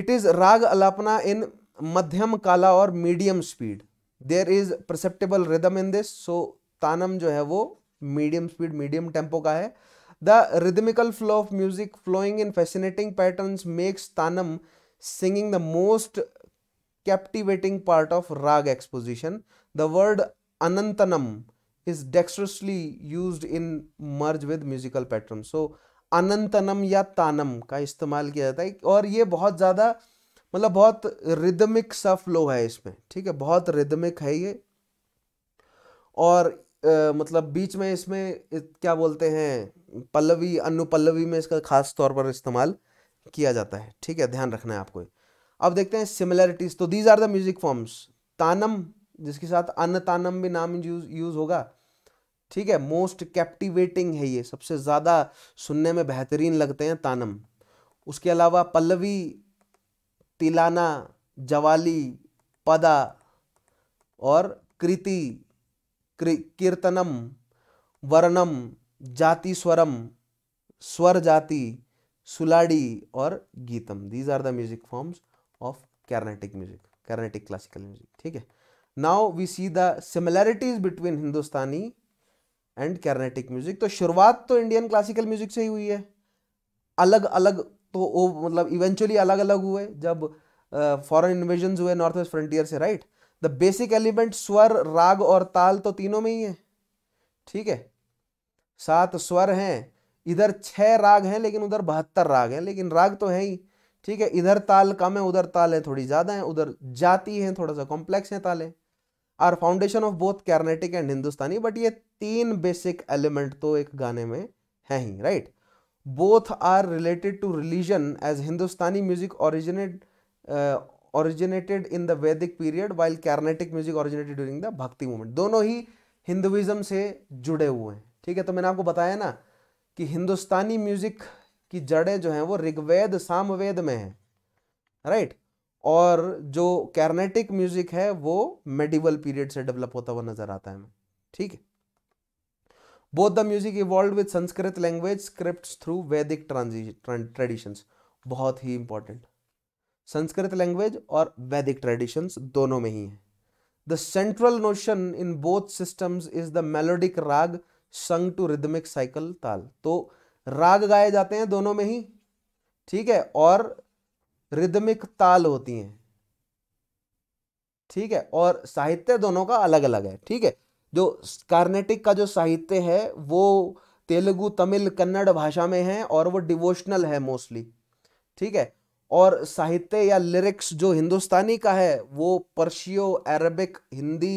it is राग अलापना इन madhyama kala or medium speed there is perceptible rhythm in this so tanam जो है वो मीडियम स्पीड मीडियम टेम्पो का है the rhythmical flow of music flowing in fascinating pattern makes tanam singing the most captivating part of raga exposition the word anantanam is dexterously use in merge with musical pattern so anantanam या तानम का इस्तेमाल किया जाता है और ये बहुत ज़्यादा मतलब बहुत रिदमिक सा फ्लो है इसमें ठीक है बहुत रिदमिक है ये और आ, मतलब बीच में इसमें क्या बोलते हैं पल्लवी अनुपल्लवी में इसका खास तौर पर इस्तेमाल किया जाता है ठीक है ध्यान रखना है आपको अब देखते हैं सिमिलैरिटीज तो these are the music forms tanam जिसके साथ अन्न तानम भी नाम यूज यूज होगा ठीक है मोस्ट कैप्टिवेटिंग है ये सबसे ज़्यादा सुनने में बेहतरीन लगते हैं तानम उसके अलावा पल्लवी तिलाना जवाली पदा और कृति कीर्तनम वर्णम जाति स्वरम स्वर जाति सुलाडी और geetam these are the music forms of Carnatic music Carnatic classical music ठीक है now we see the similarities between Hindustani and Carnatic music तो शुरुआत तो इंडियन क्लासिकल म्यूजिक से ही हुई है अलग अलग तो वो मतलब इवेंचुअली अलग अलग हुए जब फॉरेन इन्वेजन हुए नॉर्थ वेस्ट फ्रंटियर से right the basic element swara raga और ताल तो तीनों में ही है ठीक है सात स्वर हैं इधर छः राग हैं लेकिन उधर बहत्तर राग हैं लेकिन राग तो है ही ठीक है इधर ताल कम है उधर ताल है थोड़ी ज़्यादा है उधर जाती हैं थोड़ा सा कॉम्प्लेक्स है तालें are foundation of both Carnatic and Hindustani but ये तीन बेसिक एलिमेंट तो एक गाने में है ही right both are related to religion as hindustani music originate uh, originated in the vedic period while carnatic music originated during the bhakti movement दोनों ही Hinduism से जुड़े हुए हैं ठीक है तो मैंने आपको बताया ना कि हिंदुस्तानी म्यूजिक की जड़ें जो हैं वो ऋग्वेद सामवेद में हैं राइट right? और जो कैर्नेटिक म्यूजिक है वो मेडिवल पीरियड से डेवलप होता हुआ नजर आता है ठीक है the music music with Sanskrit language script through Vedic Vedic traditions बहुत ही इंपॉर्टेंट संस्कृत लैंग्वेज और वैदिक ट्रेडिशंस दोनों में ही है the central notion in both systems is the melodic raga sung to rhythmic cycle ताल तो राग गाए जाते हैं दोनों में ही ठीक है और रिदमिक ताल होती हैं ठीक है और साहित्य दोनों का अलग अलग है ठीक है जो कार्नेटिक का जो साहित्य है वो तेलुगु तमिल कन्नड़ भाषा में है और वो डिवोशनल है मोस्टली ठीक है और साहित्य या लिरिक्स जो हिंदुस्तानी का है वो पर्शियो अरबिक हिंदी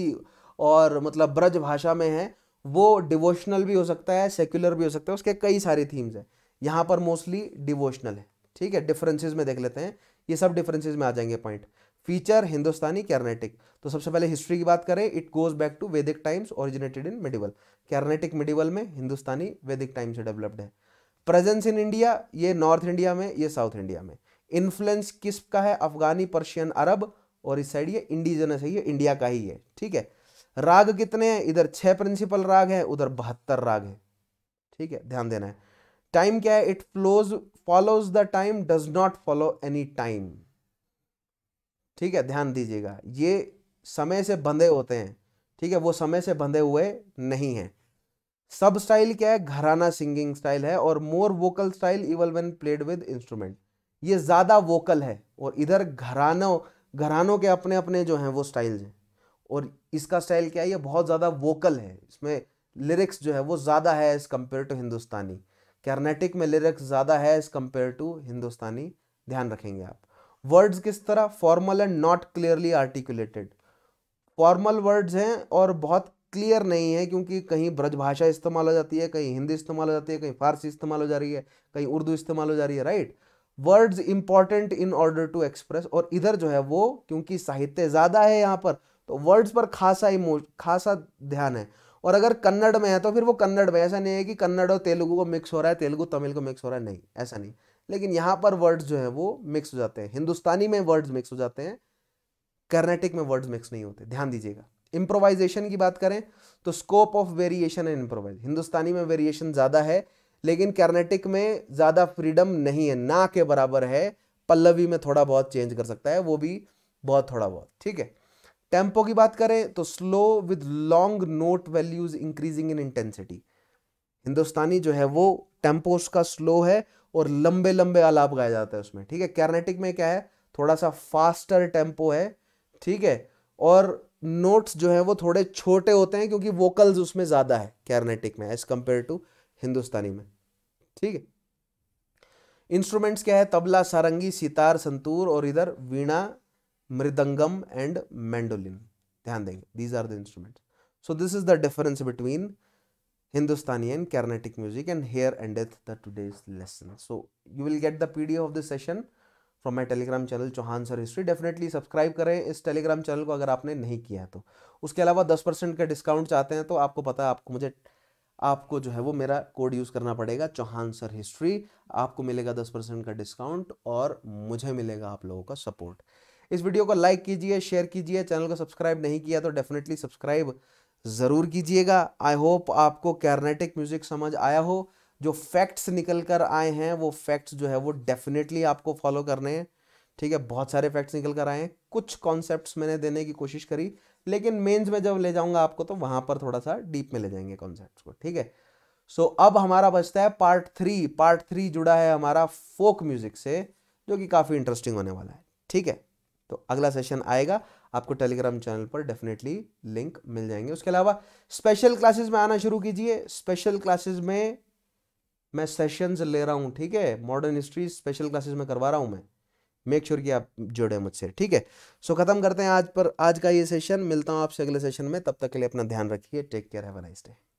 और मतलब ब्रज भाषा में है वो डिवोशनल भी हो सकता है सेक्युलर भी हो सकता है उसके कई सारी थीम्स हैं यहाँ पर मोस्टली डिवोशनल है ठीक है डिफरेंसेस में देख लेते हैं ये सब डिफरेंसेस में आ जाएंगे पॉइंट फीचर हिंदुस्तानी कैरनेटिक तो सबसे पहले हिस्ट्री की बात करें it goes back to Vedic times originated in medieval Carnatic medieval में हिंदुस्तानी वैदिक टाइम से डेवलप्ड है प्रेजेंस इन इंडिया ये नॉर्थ इंडिया में ये साउथ इंडिया में इन्फ्लुएंस किस का है अफगानी पर्शियन अरब और इस साइड ये इंडिजनस है ये इंडिया का ही है ठीक है राग कितने हैं इधर छह प्रिंसिपल राग है उधर बहत्तर राग है ठीक है ध्यान देना है टाइम क्या है it flows follows the time does not follow any time ठीक है ध्यान दीजिएगा ये समय से बंधे होते हैं ठीक है वो समय से बंधे हुए नहीं हैं सब स्टाइल क्या है घराना सिंगिंग स्टाइल है और more vocal style even when played with instrument ये ज़्यादा वोकल है और इधर घरानों घरानों के अपने अपने जो हैं वो स्टाइल्स हैं और इसका स्टाइल क्या है ये बहुत ज़्यादा वोकल है इसमें लिरिक्स जो है वो ज़्यादा है as compared to Hindustani Carnatic में लिरिक्स ज़्यादा है एज़ कम्पेयर टू हिंदुस्तानी ध्यान रखेंगे आप वर्ड्स किस तरह formal and not clearly articulated formal words हैं और बहुत क्लियर नहीं है क्योंकि कहीं ब्रजभाषा इस्तेमाल हो जाती है कहीं हिंदी इस्तेमाल हो जाती है कहीं फारसी इस्तेमाल हो जा रही है कहीं उर्दू इस्तेमाल हो जा रही है right words important in order to express और इधर जो है वो क्योंकि साहित्य ज़्यादा है यहाँ पर तो वर्ड्स पर खासा इमो खासा ध्यान है और अगर कन्नड़ में है तो फिर वो कन्नड़ में ऐसा नहीं है कि कन्नड़ और तेलुगु को मिक्स हो रहा है तेलुगु तमिल को मिक्स हो रहा है नहीं ऐसा नहीं लेकिन यहाँ पर वर्ड्स जो है वो मिक्स हो जाते हैं हिंदुस्तानी में वर्ड्स मिक्स हो जाते हैं कर्नाटिक में वर्ड्स मिक्स नहीं होते ध्यान दीजिएगा इम्प्रोवाइजेशन की बात करें तो scope of variation and improvise Hindustani में वेरिएशन ज़्यादा है लेकिन कर्नाटिक में ज़्यादा फ्रीडम नहीं है ना के बराबर है पल्लवी में थोड़ा बहुत चेंज कर सकता है वो भी बहुत थोड़ा बहुत ठीक है टेम्पो की बात करें तो slow with long note values increasing in intensity Hindustani जो है वो टेम्पो उसका स्लो है और लंबे लंबे आलाप गाए जाते हैं उसमें ठीक है कैरनेटिक में क्या है थोड़ा सा फास्टर टेम्पो है ठीक है और नोट्स जो है वो थोड़े छोटे होते हैं क्योंकि वोकल्स उसमें ज़्यादा है कैरनेटिक में एज कंपेयर टू हिंदुस्तानी में ठीक है इंस्ट्रूमेंट्स क्या है तबला सारंगी सितार संतूर और इधर वीणा मृदंगम एंड मैंडोलिन ध्यान देंगे these are the instruments so this is the difference between Hindustani and Carnatic music and here endeth the today's lesson. So you will get the PDF of this session from my Telegram channel Chauhan sir history definitely subscribe करें इस Telegram channel को अगर आपने नहीं किया है तो उसके अलावा दस परसेंट का डिस्काउंट चाहते हैं तो आपको पता है आपको मुझे आपको जो है वो मेरा कोड यूज़ करना पड़ेगा चौहान सर हिस्ट्री आपको मिलेगा दस परसेंट का डिस्काउंट और मुझे मिलेगा आप लोगों का सपोर्ट इस वीडियो को लाइक कीजिए शेयर कीजिए चैनल को सब्सक्राइब नहीं किया तो डेफिनेटली सब्सक्राइब ज़रूर कीजिएगा आई होप आपको कैरनेटिक म्यूज़िक समझ आया हो जो फैक्ट्स निकल कर आए हैं वो फैक्ट्स जो है वो डेफिनेटली आपको फॉलो करने हैं ठीक है बहुत सारे फैक्ट्स निकल कर आए हैं कुछ कॉन्सेप्ट मैंने देने की कोशिश करी लेकिन मेंस में जब ले जाऊंगा आपको तो वहां पर थोड़ा सा डीप में ले जाएंगे कॉन्सेप्ट को ठीक है सो so, अब हमारा बचता है पार्ट थ्री पार्ट थ्री जुड़ा है हमारा फोक म्यूजिक से जो कि काफ़ी इंटरेस्टिंग होने वाला है ठीक है तो अगला सेशन आएगा आपको टेलीग्राम चैनल पर डेफिनेटली लिंक मिल जाएंगे उसके अलावा स्पेशल क्लासेस में आना शुरू कीजिए स्पेशल क्लासेस में मैं सेशंस ले रहा हूँ ठीक है मॉडर्न हिस्ट्री स्पेशल क्लासेस में करवा रहा हूँ मैं मेक श्योर sure कि आप जुड़े मुझसे ठीक है सो खत्म करते हैं आज पर आज का ये सेशन मिलता हूँ आपसे अगले सेशन में तब तक के लिए अपना ध्यान रखिए take care have a nice day